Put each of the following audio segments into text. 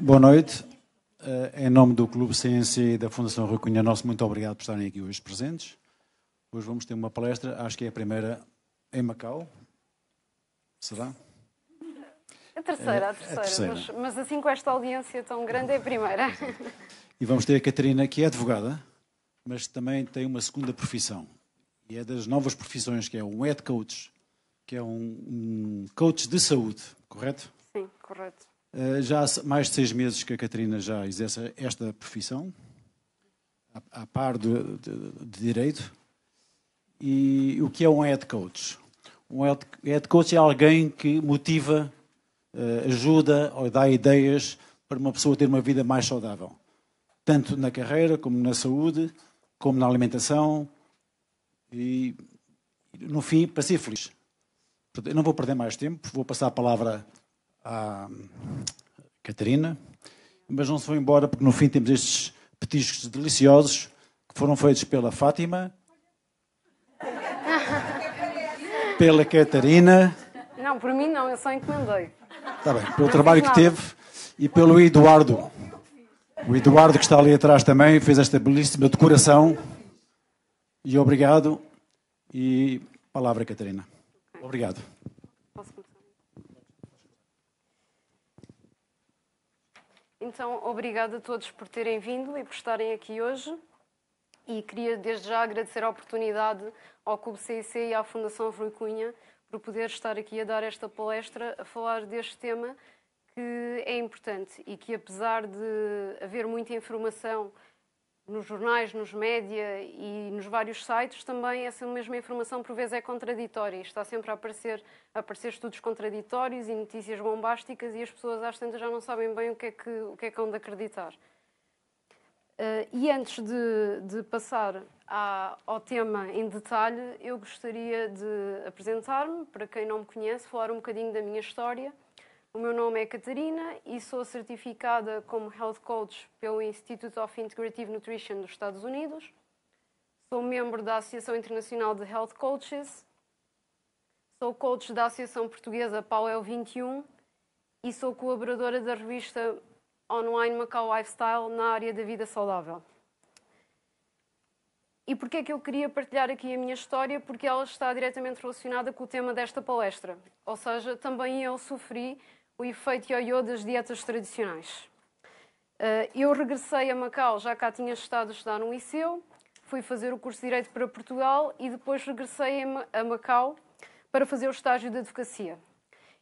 Boa noite. Eh, em nome do Clube Ciência e da Fundação Rui Nosso, muito obrigado por estarem aqui hoje presentes. Hoje vamos ter uma palestra, acho que é a primeira em Macau. Será? A terceira, a é, é terceira. A terceira. Mas, mas, assim com esta audiência tão grande é a primeira. E vamos ter a Catarina, que é advogada, mas também tem uma segunda profissão. E é das novas profissões, que é um head coach, que é um, um coach de saúde, correto? Sim, correto. Eh, já há mais de seis meses que a Catarina já exerce esta profissão, a par de, de, de, direito. E o que é um head coach? Um head coach é alguém que motiva, eh, ajuda ou dá ideias para uma pessoa ter uma vida mais saudável, tanto na carreira como na saúde, como na alimentação e, no fim, para ser feliz. Eu não vou perder mais tempo, vou passar a palavra à Catarina, mas não se vão embora porque no fim temos estes petiscos deliciosos que foram feitos pela Fátima, pela Catarina. Não, por mim não, eu só encomendei. Está bem, pelo trabalho que teve e pelo Eduardo. O Eduardo que está ali atrás também fez esta belíssima decoração. E obrigado. E palavra, Catarina. Obrigado. Então, obrigada a todos por terem vindo e por estarem aqui hoje. E queria desde já agradecer a oportunidade ao Clube CIC e à Fundação Rui Cunha por poder estar aqui a dar esta palestra, a falar deste tema que é importante e que, apesar de haver muita informação nos jornais, nos média e nos vários sites também essa mesma informação por vezes é contraditória. Está sempre a aparecer, a aparecer estudos contraditórios e notícias bombásticas e as pessoas às tantas já não sabem bem o que é que, o que, é que hão de acreditar. Uh, e antes de, de passar à, ao tema em detalhe, eu gostaria de apresentar-me, para quem não me conhece, falar um bocadinho da minha história o meu nome é Catarina e sou certificada como Health Coach pelo Institute of Integrative Nutrition dos Estados Unidos. Sou membro da Associação Internacional de Health Coaches. Sou coach da Associação Portuguesa Paleo 21 e sou colaboradora da revista online Macau Lifestyle na área da vida saudável. E porquê é que eu queria partilhar aqui a minha história? Porque ela está diretamente relacionada com o tema desta palestra. Ou seja, também eu sofri o efeito ioiô das dietas tradicionais. Eh, eu regressei a Macau, já cá tinha estado a estudar no liceu, fui fazer o curso de Direito para Portugal e depois regressei a Macau para fazer o estágio de advocacia.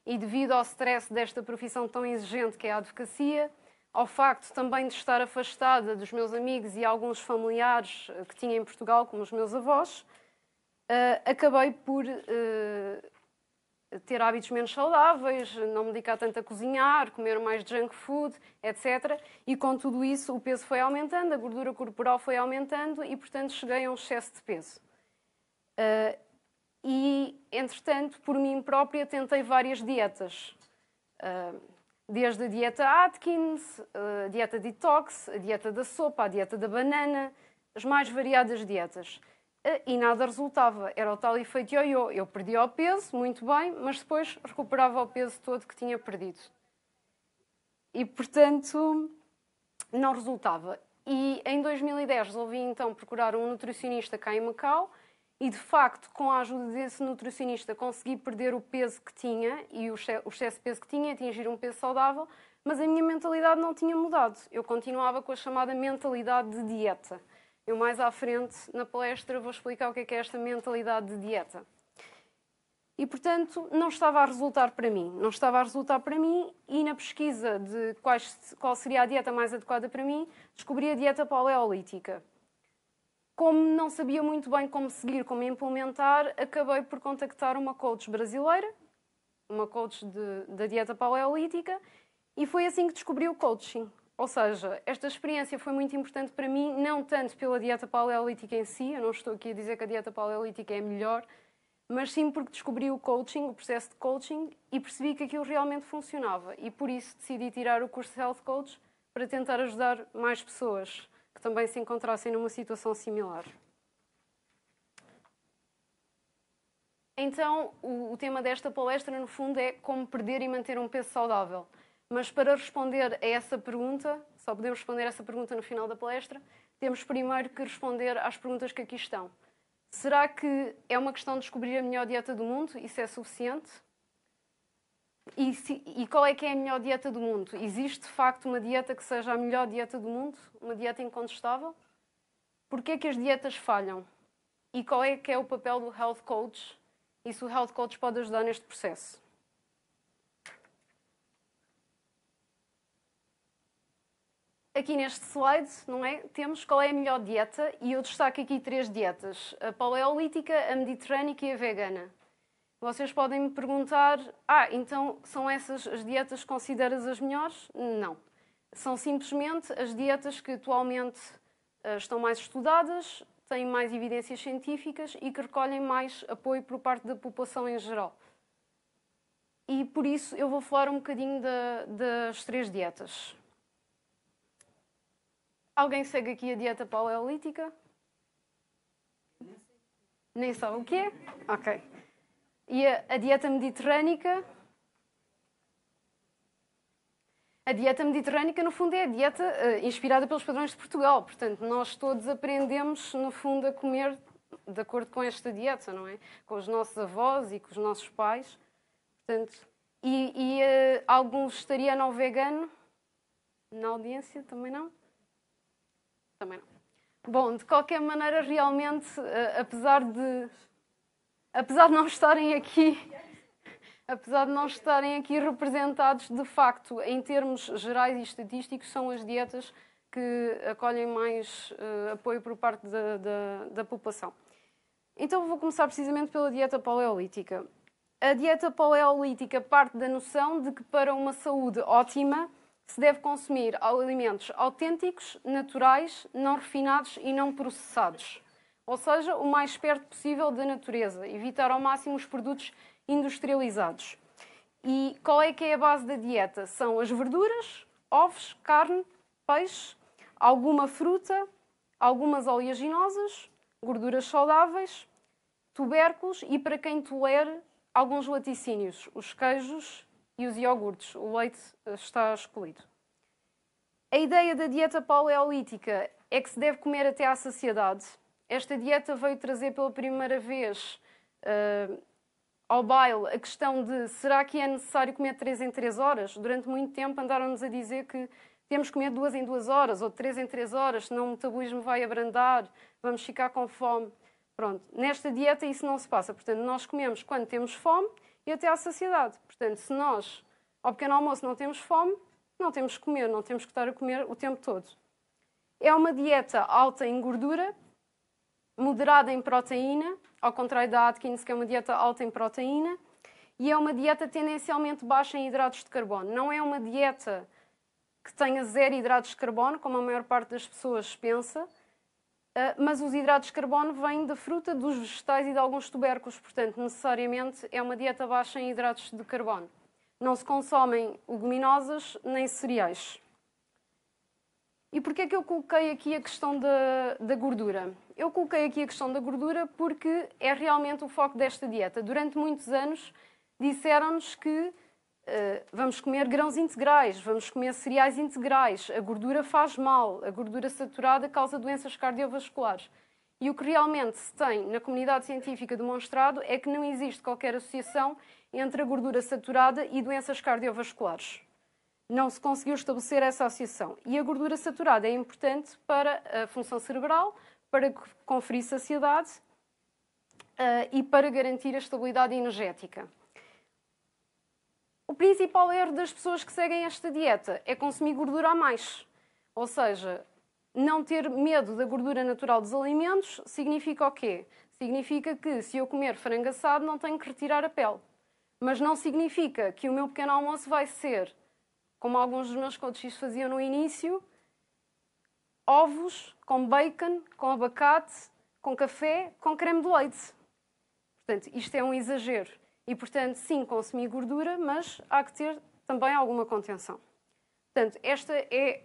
E devido ao stress desta profissão tão exigente que é a advocacia, ao facto também de estar afastada dos meus amigos e alguns familiares eh, que tinha em Portugal, como os meus avós, eh, acabei por ter hábitos menos saudáveis, não me dedicar tanto a cozinhar, comer mais junk food, etc. E com tudo isso, o peso foi aumentando, a gordura corporal foi aumentando e, portanto, cheguei a um excesso de peso. Uh, e, entretanto, por mim própria, tentei várias dietas. Uh, desde a dieta Atkins, a ah, dieta detox, a dieta da sopa, a dieta da banana, as mais variadas dietas. Eh, e nada resultava. Era o tal efeito ioiô. Eu perdia o peso, muito bem, mas depois recuperava o peso todo que tinha perdido. E, portanto, não resultava. E em 2010 resolvi então procurar um nutricionista cá em Macau e, de facto, com a ajuda desse nutricionista, consegui perder o peso que tinha e o excesso de peso que tinha atingir um peso saudável, mas a minha mentalidade não tinha mudado. Eu continuava com a chamada mentalidade de dieta eu mais à frente, na palestra, vou explicar o que é, que é esta mentalidade de dieta. E, portanto, não estava a resultar para mim. Não estava a resultar para mim e na pesquisa de quais, qual seria a dieta mais adequada para mim, descobri a dieta paleolítica. Como não sabia muito bem como seguir, como implementar, acabei por contactar uma coach brasileira, uma coach de, da dieta paleolítica, e foi assim que descobri o coaching. Ou seja, esta experiência foi muito importante para mim, não tanto pela dieta paleolítica em si, eu não estou aqui a dizer que a dieta paleolítica é melhor, mas sim porque descobri o coaching, o processo de coaching, e percebi que aquilo realmente funcionava. E por isso decidi tirar o curso de Health Coach para tentar ajudar mais pessoas que também se encontrassem numa situação similar. Então, o tema desta palestra, no fundo, é como perder e manter um peso saudável. Mas para responder a essa pergunta, só podemos responder a essa pergunta no final da palestra, temos primeiro que responder às perguntas que aqui estão. Será que é uma questão de descobrir a melhor dieta do mundo? Isso é suficiente? E, se, e, qual é que é a melhor dieta do mundo? Existe de facto uma dieta que seja a melhor dieta do mundo? Uma dieta incontestável? Porquê é que as dietas falham? E qual é que é o papel do health coach? E se o health coach pode ajudar neste processo? Aqui neste slide, não é? Temos qual é a melhor dieta e eu destaco aqui três dietas: a paleolítica, a mediterrânica e a vegana. Vocês podem me perguntar: ah, então são essas as dietas consideradas as melhores? Não. São simplesmente as dietas que atualmente eh, estão mais estudadas, têm mais evidências científicas e que recolhem mais apoio por parte da população em geral. E por isso eu vou falar um bocadinho das três dietas. Alguém segue aqui a dieta paleolítica? Nem sabe o que é? Ok. E a, a dieta mediterrânica? A dieta mediterrânica, no fundo, é a dieta uh, inspirada pelos padrões de Portugal. Portanto, nós todos aprendemos, no fundo, a comer de acordo com esta dieta, não é? Com os nossos avós e com os nossos pais. Portanto, e, e uh, algum vegetariano ou vegano na audiência também não? também não. Bom, de qualquer maneira, realmente, eh, apesar de apesar de não estarem aqui, apesar de não estarem aqui representados, de facto, em termos gerais e estatísticos, são as dietas que acolhem mais uh, apoio por parte da, da, da, população. Então vou começar precisamente pela dieta paleolítica. A dieta paleolítica parte da noção de que para uma saúde ótima se deve consumir alimentos autênticos, naturais, não refinados e não processados. Ou seja, o mais perto possível da natureza, evitar ao máximo os produtos industrializados. E qual é que é a base da dieta? São as verduras, ovos, carne, peixe, alguma fruta, algumas oleaginosas, gorduras saudáveis, tubérculos e, para quem tolere, alguns laticínios, os queijos e os iogurtes. O leite eh, está escolhido. A ideia da dieta paleolítica é que se deve comer até à saciedade. Esta dieta veio trazer pela primeira vez uh, ao baile a questão de será que é necessário comer 3 em 3 horas? Durante muito tempo andaram-nos a dizer que temos que comer 2 em 2 horas ou 3 em 3 horas, senão o metabolismo vai abrandar, vamos ficar com fome. Pronto, nesta dieta isso não se passa. Portanto, nós comemos quando temos fome e até à saciedade. Portanto, se nós ao pequeno almoço não temos fome, não temos que comer, não temos que estar a comer o tempo todo. É uma dieta alta em gordura, moderada em proteína, ao contrário da Atkins, que é uma dieta alta em proteína, e é uma dieta tendencialmente baixa em hidratos de carbono. Não é uma dieta que tenha zero hidratos de carbono, como a maior parte das pessoas pensa, ah, mas os hidratos de carbono vêm da fruta, dos vegetais e de alguns tubérculos, portanto, necessariamente é uma dieta baixa em hidratos de carbono. Não se consomem leguminosas nem cereais. E porquê é que eu coloquei aqui a questão da, da gordura? Eu coloquei aqui a questão da gordura porque é realmente o foco desta dieta. Durante muitos anos disseram-nos que ah, vamos comer grãos integrais, vamos comer cereais integrais. A gordura faz mal, a gordura saturada causa doenças cardiovasculares. E o que realmente se tem na comunidade científica demonstrado é que não existe qualquer associação entre a gordura saturada e doenças cardiovasculares. Não se conseguiu estabelecer essa associação. E a gordura saturada é importante para a função cerebral, para conferir saciedade uh, e para garantir a estabilidade energética. O principal erro das pessoas que seguem esta dieta é consumir gordura a mais. Ou seja, não ter medo da gordura natural dos alimentos significa o quê? Significa que se eu comer frango assado não tenho que retirar a pele. Mas não significa que o meu pequeno almoço vai ser, como alguns dos meus coaches faziam no início, ovos com bacon, com abacate, com café, com creme de leite. Portanto, isto é um exagero. E, portanto, sim, consumir gordura, mas há que ter também alguma contenção. Portanto, esta é,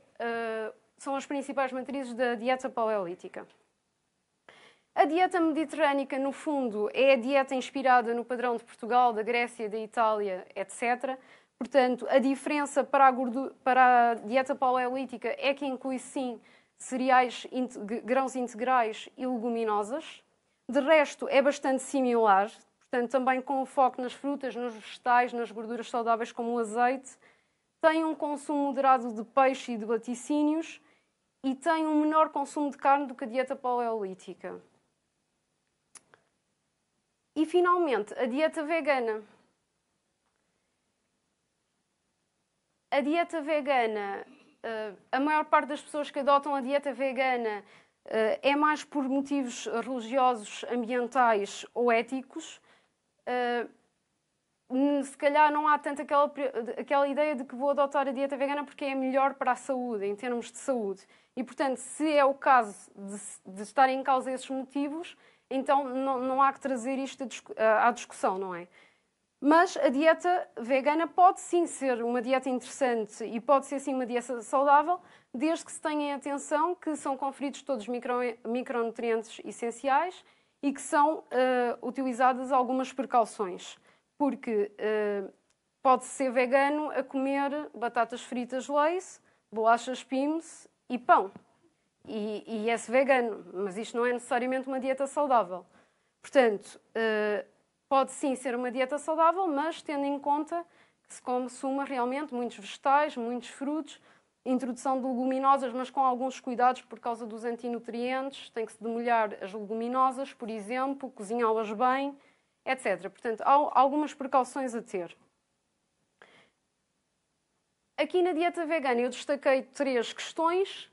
uh, são as principais matrizes da dieta paleolítica. A dieta mediterrânica, no fundo, é a dieta inspirada no padrão de Portugal, da Grécia, da Itália, etc. Portanto, a diferença para a, gordura, para a dieta paleolítica é que inclui, sim, cereais, grãos integrais e leguminosas. De resto, é bastante similar, portanto, também com o foco nas frutas, nos vegetais, nas gorduras saudáveis como o azeite, tem um consumo moderado de peixe e de laticínios e tem um menor consumo de carne do que a dieta paleolítica. E finalmente, a dieta vegana. A dieta vegana, eh, a maior parte das pessoas que adotam a dieta vegana eh, é mais por motivos religiosos, ambientais ou éticos ah, hum, se calhar não há tanto aquela, aquela ideia de que vou adotar a dieta vegana porque é melhor para a saúde, em termos de saúde. E, portanto, se é o caso de, de estar em causa esses motivos, então não, não há que trazer isto à discussão, não é? Mas a dieta vegana pode sim ser uma dieta interessante e pode ser sim uma dieta saudável, desde que se tenha em atenção que são conferidos todos os micro, micronutrientes essenciais e que são uh, utilizadas algumas precauções, porque uh, pode ser vegano a comer batatas fritas Lays, bolachas Pims e pão. E, e é-se vegano, mas isto não é necessariamente uma dieta saudável. Portanto, uh, pode sim ser uma dieta saudável, mas tendo em conta que se consuma realmente muitos vegetais, muitos frutos, introdução de leguminosas, mas com alguns cuidados por causa dos antinutrientes, tem que se demolhar as leguminosas, por exemplo, cozinhá-las bem, etc. Portanto, há algumas precauções a ter. Aqui na dieta vegana eu destaquei três questões.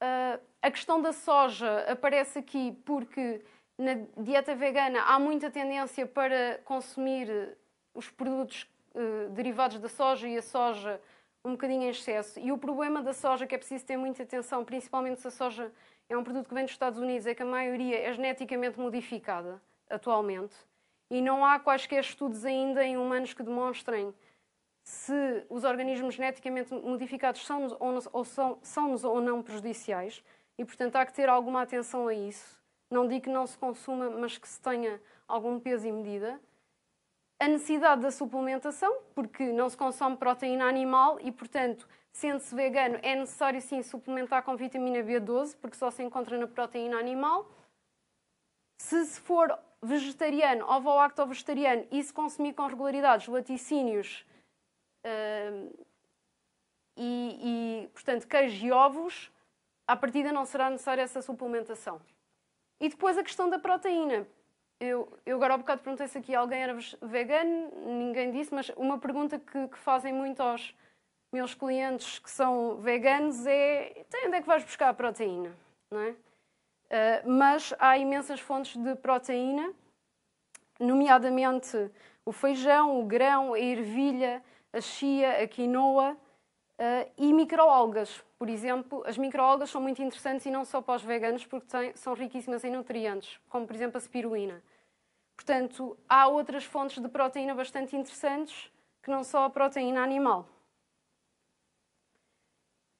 Uh, a questão da soja aparece aqui porque na dieta vegana há muita tendência para consumir os produtos uh, derivados da soja e a soja um bocadinho em excesso. E o problema da soja, que é preciso ter muita atenção, principalmente se a soja é um produto que vem dos Estados Unidos, é que a maioria é geneticamente modificada atualmente e não há quaisquer estudos ainda em humanos que demonstrem se os organismos geneticamente modificados são ou não, ou são, são ou não prejudiciais e, portanto, há que ter alguma atenção a isso. Não digo que não se consuma, mas que se tenha algum peso e medida a necessidade da suplementação, porque não se consome proteína animal e, portanto, sendo-se vegano, é necessário sim suplementar com vitamina B12, porque só se encontra na proteína animal. Se se for vegetariano, ovo lacto vegetariano e se consumir com regularidade laticínios hum, e, e, portanto, queijo e ovos, à partida não será necessária essa suplementação. E depois a questão da proteína. Eu, eu agora há bocado perguntei se aqui alguém era vegano, ninguém disse, mas uma pergunta que, que fazem muito aos meus clientes que são veganos é então, onde é que vais buscar a proteína? Não é? Uh, mas há imensas fontes de proteína, nomeadamente o feijão, o grão, a ervilha, a chia, a quinoa. Uh, e microalgas, por exemplo, as microalgas são muito interessantes e não só para os veganos, porque têm, são riquíssimas em nutrientes, como por exemplo a spirulina. Portanto, há outras fontes de proteína bastante interessantes que não só a proteína animal.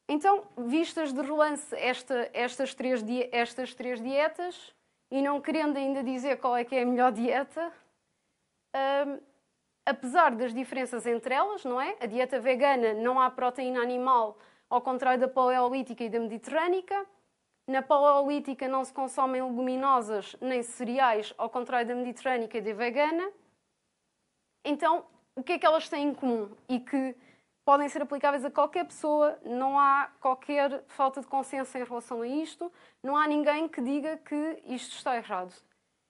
Então, vistas de relance esta, estas, três, estas três dietas, e não querendo ainda dizer qual é que é a melhor dieta, ah, apesar das diferenças entre elas, não é? A dieta vegana não há proteína animal, ao contrário da paleolítica e da mediterrânica. Na paleolítica não se consomem leguminosas nem cereais, ao contrário da mediterrânica e da vegana. Então, o que é que elas têm em comum e que podem ser aplicáveis a qualquer pessoa? Não há qualquer falta de consciência em relação a isto, não há ninguém que diga que isto está errado.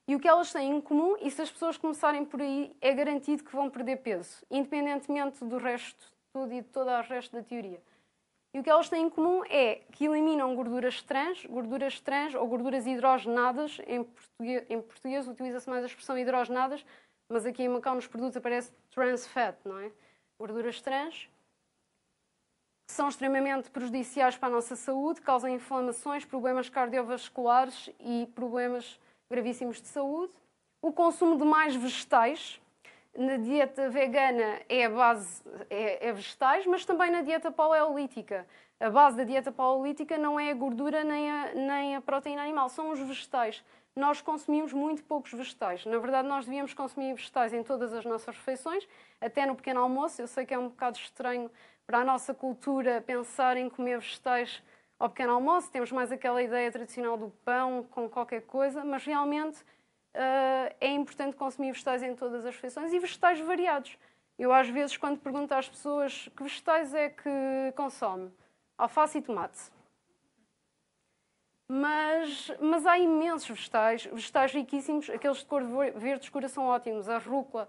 E o que elas têm em comum, e se as pessoas começarem por aí, é garantido que vão perder peso, independentemente do resto tudo e de todo o resto da teoria. E o que elas têm em comum é que eliminam gorduras trans, gorduras trans ou gorduras hidrogenadas, em português, em português utiliza-se mais a expressão hidrogenadas, mas aqui em Macau nos produtos aparece trans fat, não é? Gorduras trans, que são extremamente prejudiciais para a nossa saúde, causam inflamações, problemas cardiovasculares e problemas gravíssimos de saúde. O consumo de mais vegetais. Na dieta vegana é a base é, é vegetais, mas também na dieta paleolítica. A base da dieta paleolítica não é a gordura nem a, nem a proteína animal, são os vegetais. Nós consumimos muito poucos vegetais. Na verdade, nós devíamos consumir vegetais em todas as nossas refeições, até no pequeno almoço. Eu sei que é um bocado estranho para a nossa cultura pensar em comer vegetais ao pequeno almoço, temos mais aquela ideia tradicional do pão com qualquer coisa, mas realmente uh, é importante consumir vegetais em todas as refeições e vegetais variados. Eu, às vezes, quando pergunto às pessoas que vegetais é que consome, alface e tomate. Mas, mas há imensos vegetais, vegetais riquíssimos, aqueles de cor verde escura são ótimos, a rúcula,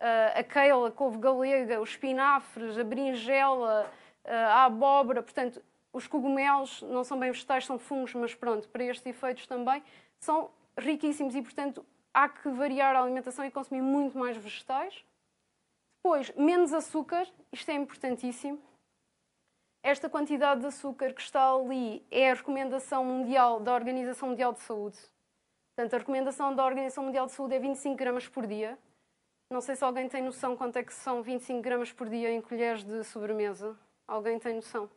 eh, a queila, a couve galega, os espinafres, a berinjela, eh, a abóbora, portanto, os cogumelos não são bem vegetais, são fungos, mas pronto, para estes efeitos também, são riquíssimos e, portanto, há que variar a alimentação e consumir muito mais vegetais. Depois, menos açúcar, isto é importantíssimo. Esta quantidade de açúcar que está ali é a recomendação mundial da Organização Mundial de Saúde. Portanto, a recomendação da Organização Mundial de Saúde é 25 gramas por dia. Não sei se alguém tem noção quanto é que são 25 gramas por dia em colheres de sobremesa. Alguém tem noção?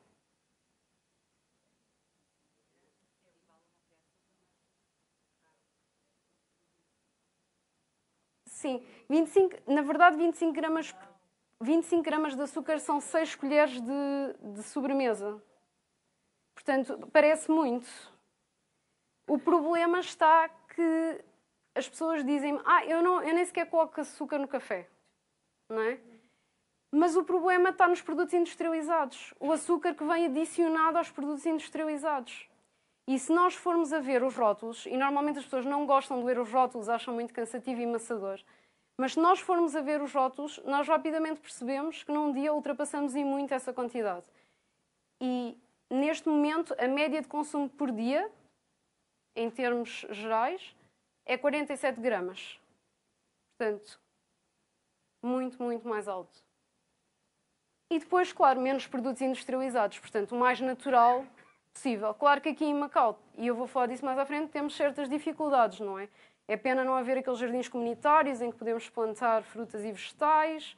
assim, 25, na verdade 25 gramas, 25 gramas de açúcar são 6 colheres de, de sobremesa. Portanto, parece muito. O problema está que as pessoas dizem ah, eu, não, eu nem sequer coloco açúcar no café, não é? Mas o problema está nos produtos industrializados. O açúcar que vem adicionado aos produtos industrializados. E se nós formos a ver os rótulos, e normalmente as pessoas não gostam de ler os rótulos, acham muito cansativo e maçador, mas se nós formos a ver os rótulos, nós rapidamente percebemos que num dia ultrapassamos e muito essa quantidade. E neste momento, a média de consumo por dia, em termos gerais, é 47 gramas. Portanto, muito, muito mais alto. E depois, claro, menos produtos industrializados, portanto, o mais natural possível. Claro que aqui em Macau, e eu vou falar disso mais à frente, temos certas dificuldades, não é? É pena não haver aqueles jardins comunitários em que podemos plantar frutas e vegetais.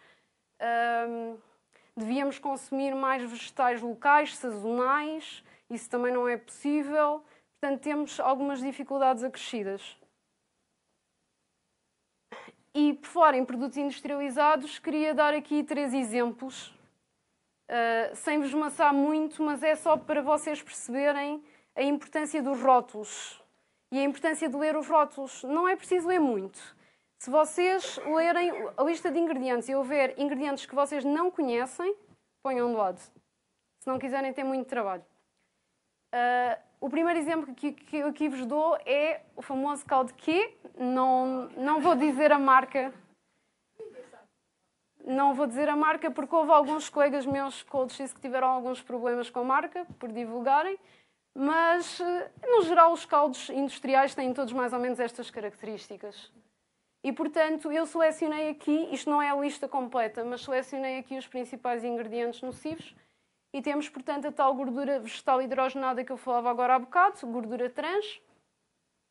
Um, devíamos consumir mais vegetais locais, sazonais. Isso também não é possível. Portanto, temos algumas dificuldades acrescidas. E por fora, em produtos industrializados, queria dar aqui três exemplos ah, sem vos maçar muito, mas é só para vocês perceberem a importância dos rótulos e a importância de ler os rótulos. Não é preciso ler muito. Se vocês lerem a lista de ingredientes e houver ingredientes que vocês não conhecem, ponham de lado. Se não quiserem, tem muito trabalho. Uh, o primeiro exemplo que, que, que vos dou é o famoso caldo que não, não vou dizer a marca não vou dizer a marca porque houve alguns colegas meus coaches que tiveram alguns problemas com a marca por divulgarem, mas eh, no geral os caldos industriais têm todos mais ou menos estas características. E portanto eu selecionei aqui, isto não é a lista completa, mas selecionei aqui os principais ingredientes nocivos e temos portanto a tal gordura vegetal hidrogenada que eu falava agora há bocado, gordura trans,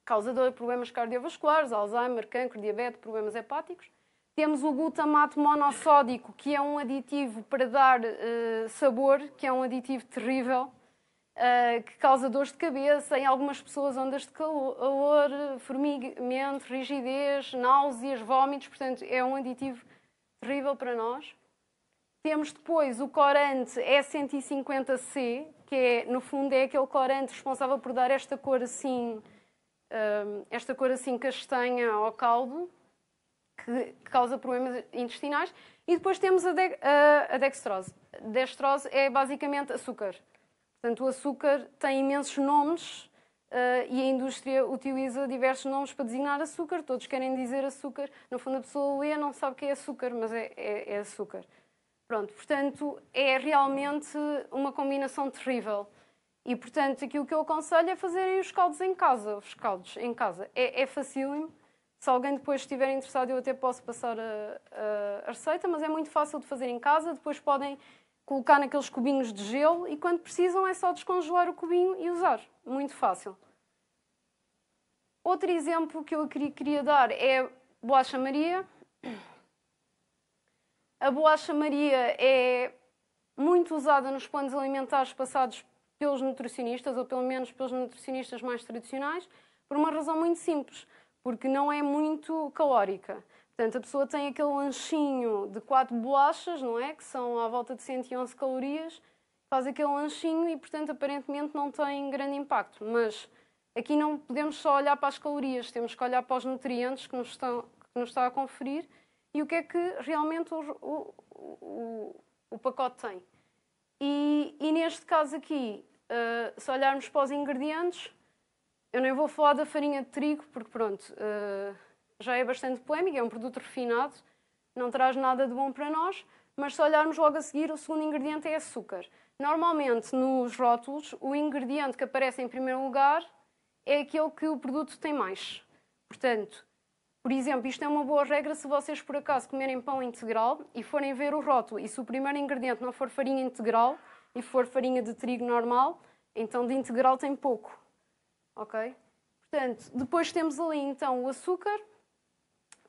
causadora de problemas cardiovasculares, Alzheimer, cancro, diabetes, problemas hepáticos. Temos o glutamato monossódico, que é um aditivo para dar uh, sabor, que é um aditivo terrível, uh, que causa dores de cabeça em algumas pessoas, ondas de calor, formigamento, rigidez, náuseas, vômitos. Portanto, é um aditivo terrível para nós. Temos depois o corante E150C, que é, no fundo é aquele corante responsável por dar esta cor assim, eh, esta cor assim castanha ao caldo que, que causa problemas intestinais. E depois temos a, de, a, a dextrose. Dextrose é basicamente açúcar. Portanto, o açúcar tem imensos nomes Uh, e a indústria utiliza diversos nomes para designar açúcar, todos querem dizer açúcar. No fundo, a pessoa lê, não sabe o que é açúcar, mas é, é, é, açúcar. Pronto, portanto, é realmente uma combinação terrível. E, portanto, aquilo que eu aconselho é fazerem os caldos em casa. Os caldos em casa é, é facílimo se alguém depois estiver interessado, eu até posso passar a, a, a receita, mas é muito fácil de fazer em casa. Depois podem colocar naqueles cubinhos de gelo e quando precisam é só descongelar o cubinho e usar. Muito fácil. Outro exemplo que eu queria dar é bolacha Maria. A bolacha Maria é muito usada nos planos alimentares passados pelos nutricionistas, ou pelo menos pelos nutricionistas mais tradicionais, por uma razão muito simples porque não é muito calórica. Portanto, a pessoa tem aquele lanchinho de quatro bolachas, não é? Que são à volta de 111 calorias, faz aquele lanchinho e, portanto, aparentemente não tem grande impacto. Mas aqui não podemos só olhar para as calorias, temos que olhar para os nutrientes que nos, estão, que nos está a conferir e o que é que realmente o, o, o, o pacote tem. E, e, neste caso aqui, uh, se olharmos para os ingredientes, eu nem vou falar da farinha de trigo, porque pronto, uh, já é bastante polémica, é um produto refinado, não traz nada de bom para nós, mas se olharmos logo a seguir, o segundo ingrediente é açúcar. Normalmente, nos rótulos, o ingrediente que aparece em primeiro lugar é aquele que o produto tem mais. Portanto, por exemplo, isto é uma boa regra se vocês por acaso comerem pão integral e forem ver o rótulo e se o primeiro ingrediente não for farinha integral e for farinha de trigo normal, então de integral tem pouco ok? Portanto, depois temos ali então o açúcar,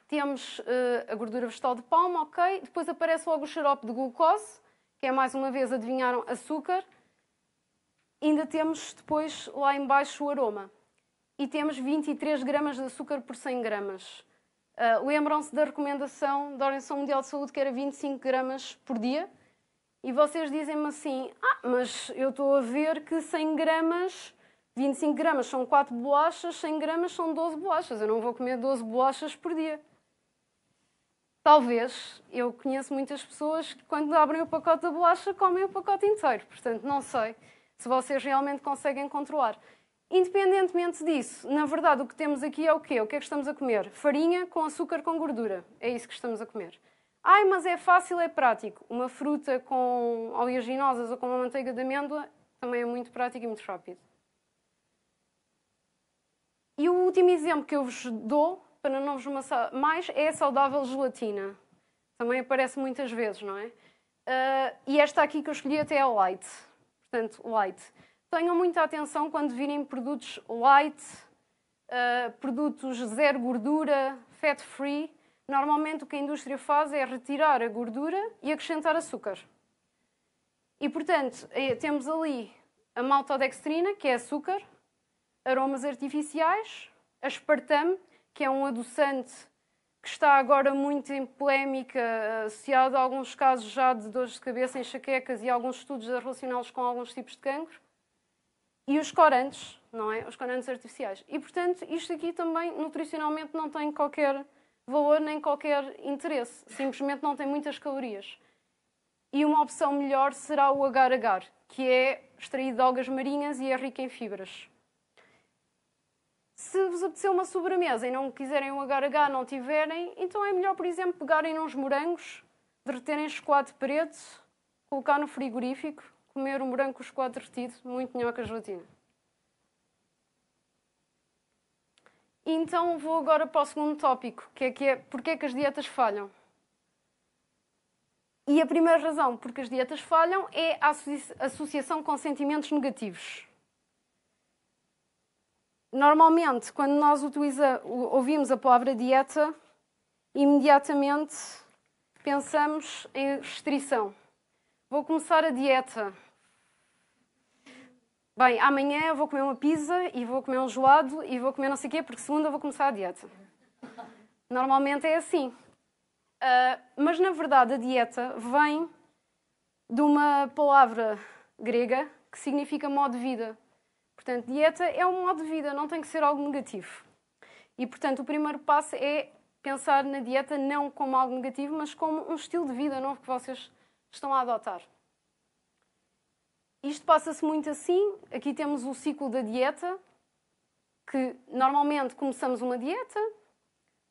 temos uh, a gordura vegetal de palma, ok? Depois aparece logo o xarope de glucose, que é mais uma vez, adivinharam, açúcar. E ainda temos depois lá embaixo o aroma. E temos 23 gramas de açúcar por 100 gramas. Uh, Lembram-se da recomendação da Organização Mundial de Saúde que era 25 gramas por dia? E vocês dizem-me assim: Ah, mas eu estou a ver que 100 gramas 25 gramas são 4 bolachas, 100 gramas são 12 bolachas. Eu não vou comer 12 bolachas por dia. Talvez, eu conheço muitas pessoas que quando abrem o pacote da bolacha comem o pacote inteiro. Portanto, não sei se vocês realmente conseguem controlar. Independentemente disso, na verdade o que temos aqui é o quê? O que é que estamos a comer? Farinha com açúcar com gordura. É isso que estamos a comer. Ai, mas é fácil, é prático. Uma fruta com oleaginosas ou com uma manteiga de amêndoa também é muito prático e muito rápido. E o último exemplo que eu vos dou, para não vos mais, é a saudável gelatina. Também aparece muitas vezes, não é? Uh, e esta aqui que eu escolhi até é light. Portanto, light. Tenham muita atenção quando virem produtos light, uh, produtos zero gordura, fat free. Normalmente o que a indústria faz é retirar a gordura e acrescentar açúcar. E, portanto, eh, temos ali a maltodextrina, que é açúcar, aromas artificiais, aspartame, que é um adoçante que está agora muito em polémica, eh, associado a alguns casos já de dores de cabeça, enxaquecas e alguns estudos relacionados com alguns tipos de cancro, e os corantes, não é? Os corantes artificiais. E, portanto, isto aqui também nutricionalmente não tem qualquer valor nem qualquer interesse, simplesmente não tem muitas calorias. E uma opção melhor será o agar-agar, que é extraído de algas marinhas e é rico em fibras. Se vos apetecer uma sobremesa e não quiserem um agar-agar, não tiverem, então é melhor, por exemplo, pegarem uns morangos, derreterem chocolate preto, colocar no frigorífico, comer um morango com chocolate derretido, muito melhor que a gelatina. Então vou agora para o segundo tópico, que é que é porque é que as dietas falham. E a primeira razão porque as dietas falham é a associação com sentimentos negativos. Normalmente, quando nós utiliza, ouvimos a palavra dieta, imediatamente pensamos em restrição. Vou começar a dieta. Bem, amanhã vou comer uma pizza e vou comer um gelado e vou comer não sei o quê, porque segunda vou começar a dieta. Normalmente é assim. Uh, mas na verdade a dieta vem de uma palavra grega que significa modo de vida. Portanto, dieta é um modo de vida, não tem que ser algo negativo. E, portanto, o primeiro passo é pensar na dieta não como algo negativo, mas como um estilo de vida novo que vocês estão a adotar. Isto passa-se muito assim. Aqui temos o ciclo da dieta, que normalmente começamos uma dieta,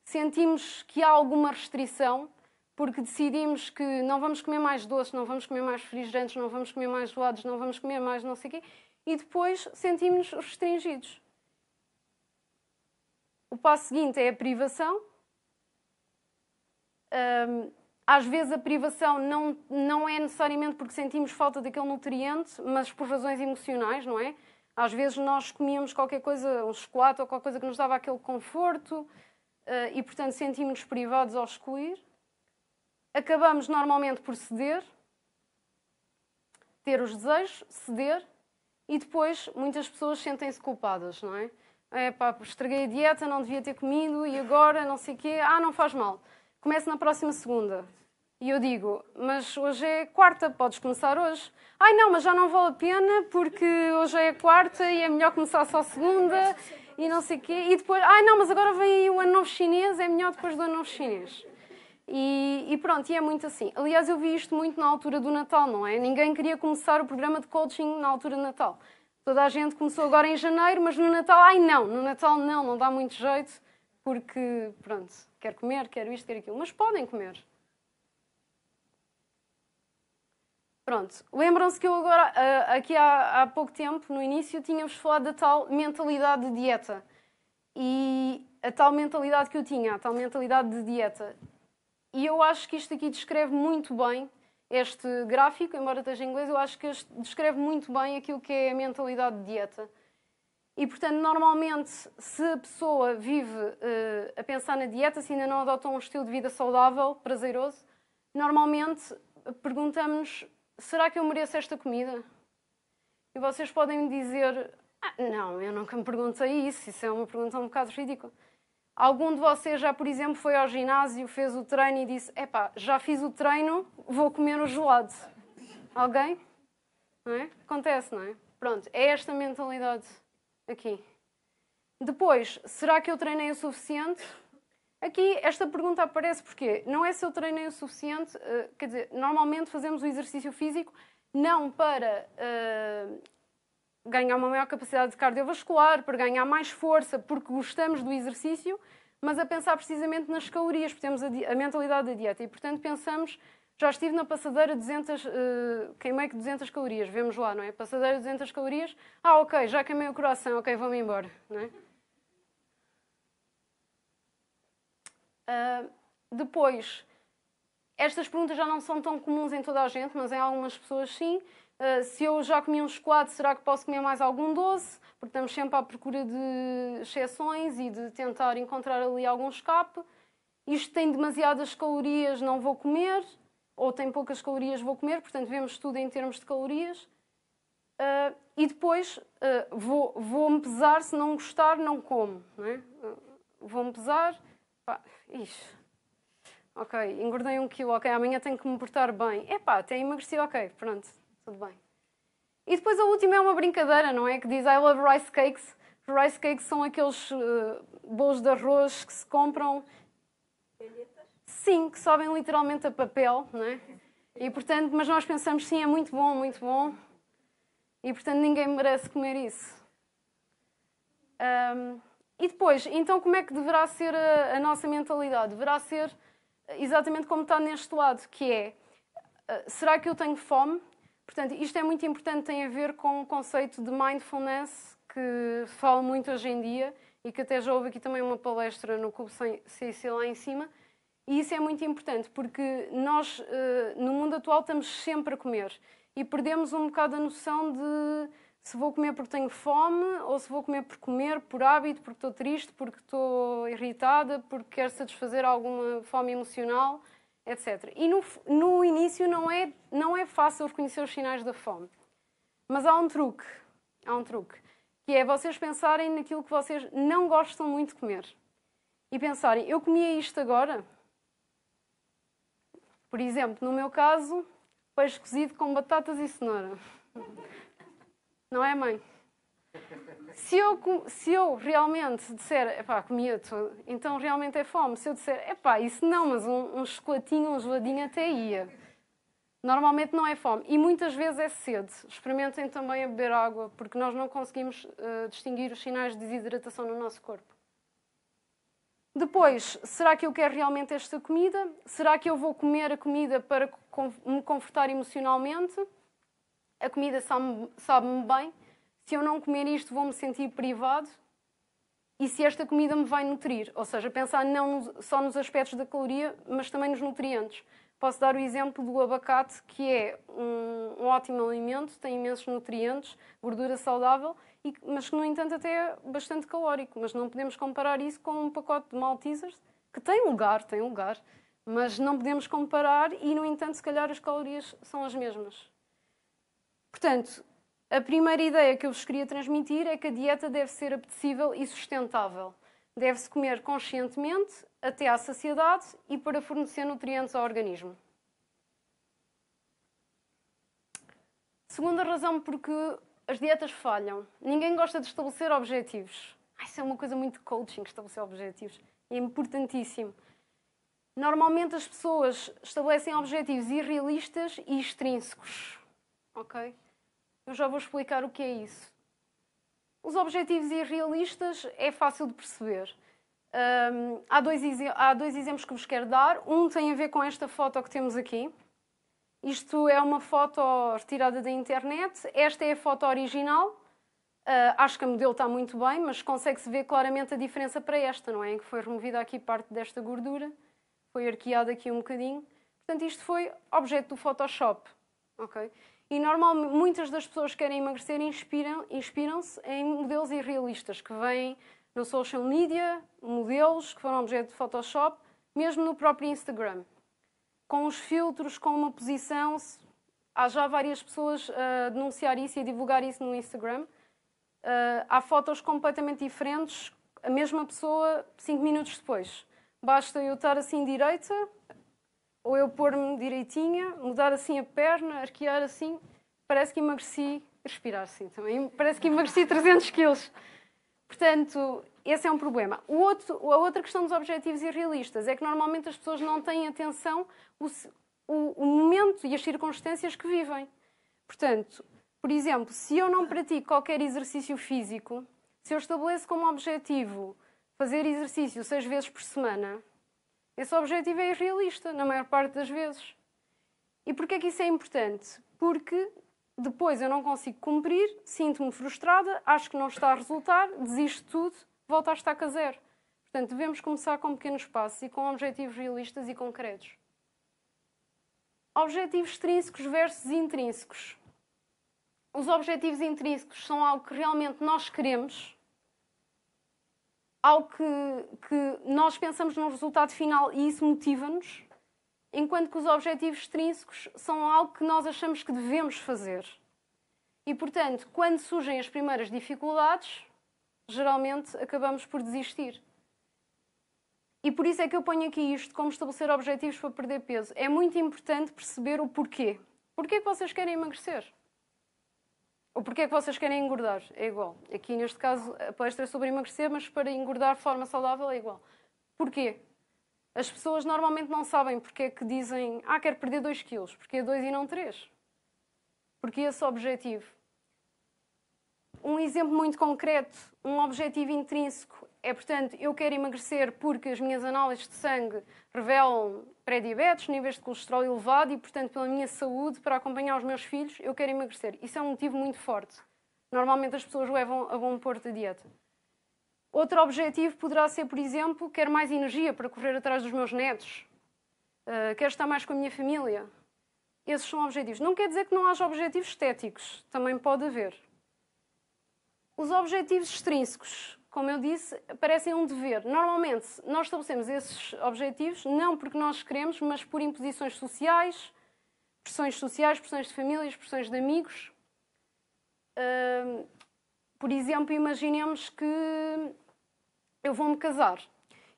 sentimos que há alguma restrição, porque decidimos que não vamos comer mais doces, não vamos comer mais refrigerantes, não vamos comer mais gelados, não vamos comer mais não sei o quê, e depois sentimos-nos restringidos. O passo seguinte é a privação. Hum, às vezes a privação não, não é necessariamente porque sentimos falta daquele nutriente, mas por razões emocionais, não é? Às vezes nós comíamos qualquer coisa, um chocolate ou qualquer coisa que nos dava aquele conforto hum, e, portanto, sentimos-nos privados ao excluir. Acabamos normalmente por ceder, ter os desejos, ceder e depois muitas pessoas sentem-se culpadas, não é? É pá, estraguei a dieta, não devia ter comido e agora não sei o quê. Ah, não faz mal. Começo na próxima segunda. E eu digo, mas hoje é quarta, podes começar hoje. Ai não, mas já não vale a pena porque hoje é quarta e é melhor começar só segunda e não sei o quê. E depois, ai não, mas agora vem aí o ano novo chinês, é melhor depois do ano novo chinês. E, e, pronto, e é muito assim. Aliás, eu vi isto muito na altura do Natal, não é? Ninguém queria começar o programa de coaching na altura do Natal. Toda a gente começou agora em janeiro, mas no Natal, ai não, no Natal não, não dá muito jeito, porque, pronto, quero comer, quero isto, quero aquilo. Mas podem comer. Pronto, lembram-se que eu agora, ah, aqui há, há pouco tempo, no início, tínhamos falado da tal mentalidade de dieta. E a tal mentalidade que eu tinha, a tal mentalidade de dieta, e eu acho que isto aqui descreve muito bem este gráfico, embora esteja em inglês, eu acho que descreve muito bem aquilo que é a mentalidade de dieta. E, portanto, normalmente, se a pessoa vive uh, a pensar na dieta, se ainda não adotou um estilo de vida saudável, prazeroso, normalmente perguntamos-nos: será que eu mereço esta comida? E vocês podem me dizer: ah, não, eu nunca me perguntei isso, isso é uma pergunta um bocado ridícula. Algum de vocês já, por exemplo, foi ao ginásio, fez o treino e disse: Epá, já fiz o treino, vou comer o gelado. Alguém? Não é? Acontece, não é? Pronto, é esta mentalidade aqui. Depois, será que eu treinei o suficiente? Aqui esta pergunta aparece porque não é se eu treinei o suficiente, eh, quer dizer, normalmente fazemos o exercício físico não para uh, ganhar uma maior capacidade cardiovascular, para ganhar mais força, porque gostamos do exercício, mas a pensar precisamente nas calorias, porque temos a, a mentalidade da dieta. E, portanto, pensamos, já estive na passadeira 200, uh, eh, queimei 200 calorias, vemos lá, não é? Passadeira 200 calorias, ah, ok, já queimei o coração, ok, vou-me embora, não é? Uh, depois, estas perguntas já não são tão comuns em toda a gente, mas em algumas pessoas sim, ah, se eu já comi uns 4, será que posso comer mais algum doce? Porque estamos sempre à procura de exceções e de tentar encontrar ali algum escape. Isto tem demasiadas calorias, não vou comer. Ou tem poucas calorias, vou comer. Portanto, vemos tudo em termos de calorias. Uh, e depois uh, vou-me vou pesar, se não gostar, não como. Não é? vou-me pesar. Pá, ixi, ok, engordei um quilo, ok, amanhã tenho que me portar bem. É pá, até emagreci, ok, pronto, tudo bem. E depois a última é uma brincadeira, não é? Que diz I love rice cakes. Rice cakes são aqueles uh, bolos de arroz que se compram. Palhetas? Sim, que sobem literalmente a papel, não é? E portanto, mas nós pensamos sim, é muito bom, muito bom. E portanto, ninguém merece comer isso. Um, e depois, então como é que deverá ser a, a, nossa mentalidade? Deverá ser eh, exatamente como está neste lado, que é: uh, será que eu tenho fome? Portanto, isto é muito importante, tem a ver com o conceito de mindfulness que falo muito hoje em dia e que até já houve aqui também uma palestra no Clube CIC lá em cima. E isso é muito importante porque nós, eh, no mundo atual, estamos sempre a comer e perdemos um bocado a noção de se vou comer porque tenho fome ou se vou comer por comer, por hábito, porque estou triste, porque estou irritada, porque quero satisfazer alguma fome emocional etc. E no, no início não é, não é fácil reconhecer os sinais da fome. Mas há um truque, há um truque, que é vocês pensarem naquilo que vocês não gostam muito de comer. E pensarem, eu comia isto agora? Por exemplo, no meu caso, peixe cozido com batatas e cenoura. Não é, mãe? Se eu, se eu realmente disser, epá, comia tudo, então realmente é fome. Se eu disser, epá, isso não, mas um, um chocolatinho, um geladinho até ia. Normalmente não é fome. E muitas vezes é sede. Experimentem também a beber água, porque nós não conseguimos uh, distinguir os sinais de desidratação no nosso corpo. Depois, será que eu quero realmente esta comida? Será que eu vou comer a comida para me confortar emocionalmente? A comida sabe-me bem? se eu não comer isto vou me sentir privado e se esta comida me vai nutrir. Ou seja, pensar não só nos aspectos da caloria, mas também nos nutrientes. Posso dar o exemplo do abacate, que é um, um ótimo alimento, tem imensos nutrientes, gordura saudável, e, mas que, no entanto, até é bastante calórico. Mas não podemos comparar isso com um pacote de Maltesers, que tem lugar, tem lugar, mas não podemos comparar e, no entanto, se calhar as calorias são as mesmas. Portanto, a primeira ideia que eu vos queria transmitir é que a dieta deve ser apetecível e sustentável. Deve-se comer conscientemente, até à saciedade e para fornecer nutrientes ao organismo. Segunda razão porque as dietas falham. Ninguém gosta de estabelecer objetivos. Ai, isso é uma coisa muito coaching, estabelecer objetivos. É importantíssimo. Normalmente as pessoas estabelecem objetivos irrealistas e extrínsecos. Ok? Eu já vou explicar o que é isso. Os objetivos irrealistas é fácil de perceber. Um, há, dois, há dois exemplos que vos quero dar. Um tem a ver com esta foto que temos aqui. Isto é uma foto retirada da internet. Esta é a foto original. Uh, acho que a modelo está muito bem, mas consegue-se ver claramente a diferença para esta, não é? Em que foi removida aqui parte desta gordura, foi arqueada aqui um bocadinho. Portanto, isto foi objeto do Photoshop. Okay? E normalmente muitas das pessoas que querem emagrecer inspiram-se inspiram em modelos irrealistas que vêm no social media, modelos que foram objeto de Photoshop, mesmo no próprio Instagram. Com os filtros, com uma posição, há já várias pessoas a denunciar isso e a divulgar isso no Instagram. Ah, há fotos completamente diferentes, a mesma pessoa cinco minutos depois. Basta eu estar assim direita, ou eu pôr-me direitinha, mudar assim a perna, arquear assim, parece que emagreci, respirar assim também, parece que emagreci 300 quilos. Portanto, esse é um problema. O outro, a outra questão dos objetivos irrealistas é que normalmente as pessoas não têm atenção o, o, o momento e as circunstâncias que vivem. Portanto, por exemplo, se eu não pratico qualquer exercício físico, se eu estabeleço como objetivo fazer exercício seis vezes por semana, esse objetivo é irrealista, na maior parte das vezes. E porquê é que isso é importante? Porque depois eu não consigo cumprir, sinto-me frustrada, acho que não está a resultar, desisto de tudo, volto a estar a zero. Portanto, devemos começar com pequenos passos e com objetivos realistas e concretos. Objetivos extrínsecos versus intrínsecos. Os objetivos intrínsecos são algo que realmente nós queremos, algo que, que nós pensamos num resultado final e isso motiva-nos, enquanto que os objetivos extrínsecos são algo que nós achamos que devemos fazer. E, portanto, quando surgem as primeiras dificuldades, geralmente acabamos por desistir. E por isso é que eu ponho aqui isto, como estabelecer objetivos para perder peso. É muito importante perceber o porquê. Porquê que vocês querem emagrecer? O porquê é que vocês querem engordar é igual. Aqui neste caso a palestra é sobre emagrecer, mas para engordar de forma saudável é igual. Porquê? As pessoas normalmente não sabem porque é que dizem ah, quero perder 2 quilos, porque é 2 e não 3. Porque esse objetivo. Um exemplo muito concreto, um objetivo intrínseco é, portanto, eu quero emagrecer porque as minhas análises de sangue revelam pré-diabetes, níveis de colesterol elevado e, portanto, pela minha saúde, para acompanhar os meus filhos, eu quero emagrecer. Isso é um motivo muito forte. Normalmente as pessoas levam a bom porto de dieta. Outro objetivo poderá ser, por exemplo, quero mais energia para correr atrás dos meus netos, uh, quero estar mais com a minha família. Esses são objetivos. Não quer dizer que não haja objetivos estéticos, também pode haver. Os objetivos extrínsecos, como eu disse, parecem um dever. Normalmente, nós estabelecemos esses objetivos não porque nós queremos, mas por imposições sociais, pressões sociais, pressões de famílias, pressões de amigos. por exemplo, imaginemos que eu vou-me casar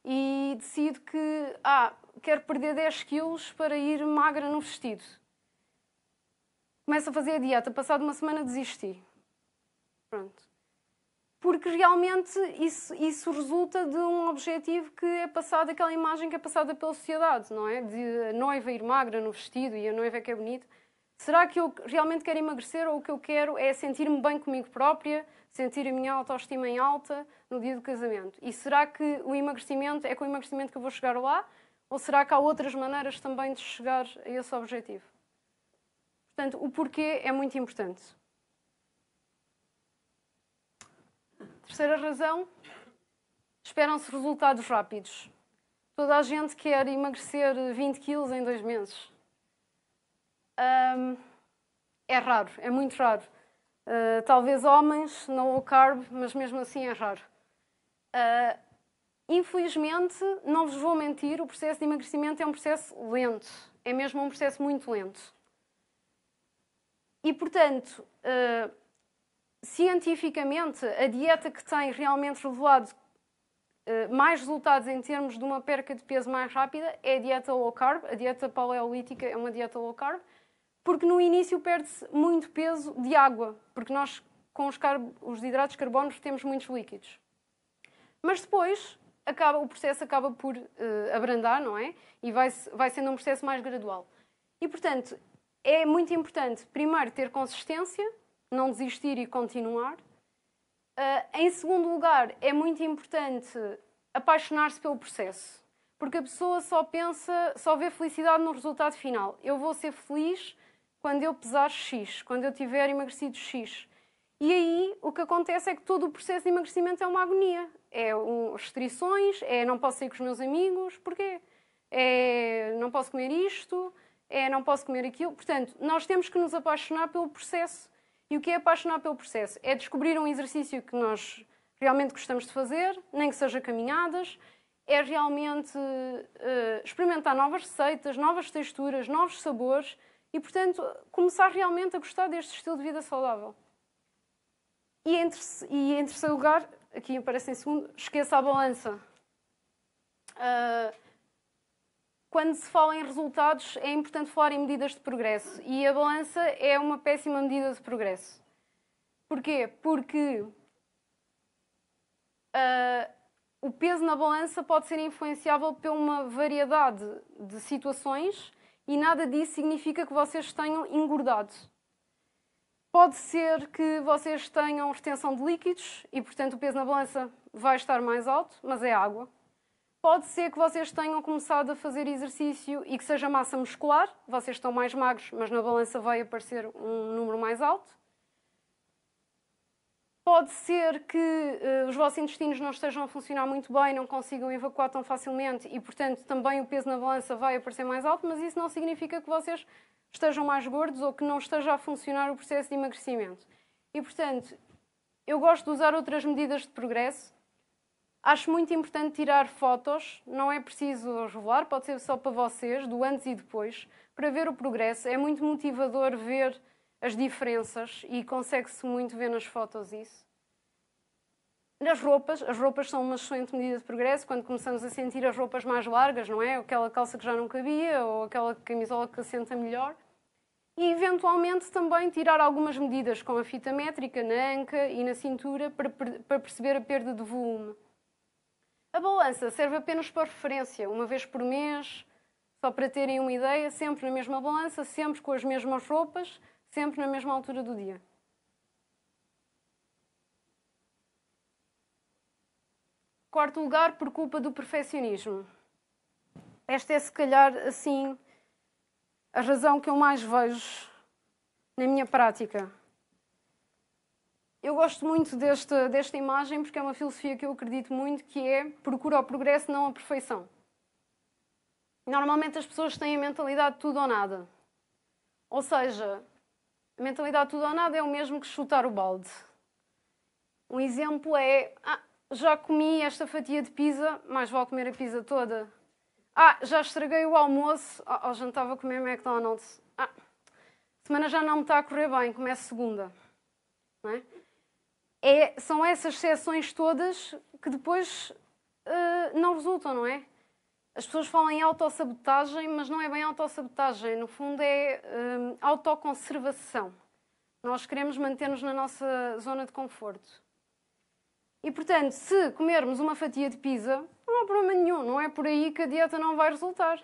e decido que ah, quero perder 10 quilos para ir magra no vestido. Começo a fazer a dieta, passado uma semana desisti. Pronto porque realmente isso, isso resulta de um objetivo que é passado, aquela imagem que é passada pela sociedade, não é? De a noiva ir magra no vestido e a noiva é que é bonita. Será que eu realmente quero emagrecer ou o que eu quero é sentir-me bem comigo própria, sentir a minha autoestima em alta no dia do casamento? E será que o emagrecimento é com o emagrecimento que eu vou chegar lá? Ou será que há outras maneiras também de chegar a esse objetivo? Portanto, o porquê é muito importante. Terceira razão, esperam-se resultados rápidos. Toda a gente quer emagrecer 20 quilos em dois meses. Um, é raro, é muito raro. Uh, talvez homens, não low carb, mas mesmo assim é raro. Uh, infelizmente, não vos vou mentir, o processo de emagrecimento é um processo lento. É mesmo um processo muito lento. E, portanto, uh, cientificamente, a dieta que tem realmente revelado eh, mais resultados em termos de uma perca de peso mais rápida é a dieta low carb. A dieta paleolítica é uma dieta low carb, porque no início perde-se muito peso de água, porque nós, com os, os hidratos carbonos, temos muitos líquidos. Mas depois, acaba, o processo acaba por uh, abrandar, não é? E vai, vai sendo um processo mais gradual. E, portanto, é muito importante, primeiro, ter consistência não desistir e continuar. Uh, em segundo lugar, é muito importante apaixonar-se pelo processo, porque a pessoa só pensa, só vê felicidade no resultado final. Eu vou ser feliz quando eu pesar X, quando eu tiver emagrecido X. E aí o que acontece é que todo o processo de emagrecimento é uma agonia. É um, restrições, é não posso sair com os meus amigos, porquê? É não posso comer isto, é não posso comer aquilo. Portanto, nós temos que nos apaixonar pelo processo e o que é apaixonar pelo processo? É descobrir um exercício que nós realmente gostamos de fazer, nem que seja caminhadas, é realmente uh, experimentar novas receitas, novas texturas, novos sabores e, portanto, começar realmente a gostar deste estilo de vida saudável. E em, e em terceiro lugar, aqui aparece em segundo, esqueça a balança. Uh, quando se fala em resultados, é importante falar em medidas de progresso. E a balança é uma péssima medida de progresso. Porquê? Porque uh, o peso na balança pode ser influenciável por uma variedade de situações e nada disso significa que vocês tenham engordado. Pode ser que vocês tenham retenção de líquidos e, portanto, o peso na balança vai estar mais alto, mas é água. Pode ser que vocês tenham começado a fazer exercício e que seja massa muscular, vocês estão mais magros, mas na balança vai aparecer um número mais alto. Pode ser que uh, os vossos intestinos não estejam a funcionar muito bem, não consigam evacuar tão facilmente e, portanto, também o peso na balança vai aparecer mais alto, mas isso não significa que vocês estejam mais gordos ou que não esteja a funcionar o processo de emagrecimento. E, portanto, eu gosto de usar outras medidas de progresso Acho muito importante tirar fotos, não é preciso revelar, pode ser só para vocês, do antes e depois, para ver o progresso. É muito motivador ver as diferenças e consegue-se muito ver nas fotos isso. Nas roupas, as roupas são uma excelente medida de progresso quando começamos a sentir as roupas mais largas, não é? Aquela calça que já não cabia ou aquela camisola que assenta melhor. E eventualmente também tirar algumas medidas com a fita métrica na anca e na cintura para, para perceber a perda de volume. A balança serve apenas para referência, uma vez por mês, só para terem uma ideia, sempre na mesma balança, sempre com as mesmas roupas, sempre na mesma altura do dia. Quarto lugar, por culpa do perfeccionismo. Esta é, se calhar, assim, a razão que eu mais vejo na minha prática. Eu gosto muito deste, desta imagem porque é uma filosofia que eu acredito muito, que é procura o progresso, não a perfeição. Normalmente as pessoas têm a mentalidade tudo ou nada. Ou seja, a mentalidade tudo ou nada é o mesmo que chutar o balde. Um exemplo é: ah, já comi esta fatia de pizza, mais vale comer a pizza toda. Ah, já estraguei o almoço, ah, ao oh, jantar a comer McDonald's. Ah, semana já não me está a correr bem, começo segunda. Não é? é, são essas exceções todas que depois uh, não resultam, não é? As pessoas falam em autossabotagem, mas não é bem autossabotagem. No fundo, é um, eh, autoconservação. Nós queremos manter-nos na nossa zona de conforto. E, portanto, se comermos uma fatia de pizza, não há problema nenhum. Não é por aí que a dieta não vai resultar.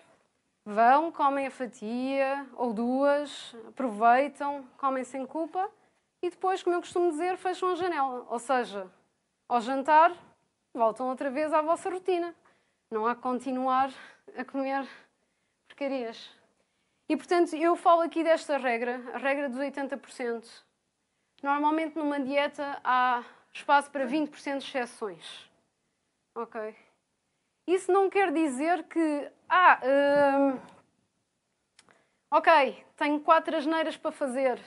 Vão, comem a fatia ou duas, aproveitam, comem sem culpa e depois, como eu costumo dizer, fecham a janela. Ou seja, ao jantar, voltam outra vez à vossa rotina. Não há que continuar a comer porcarias. E, portanto, eu falo aqui desta regra, a regra dos 80%. Normalmente, numa dieta, há espaço para 20% de exceções. Ok? Isso não quer dizer que, ah, hum, ok, tenho quatro asneiras para fazer,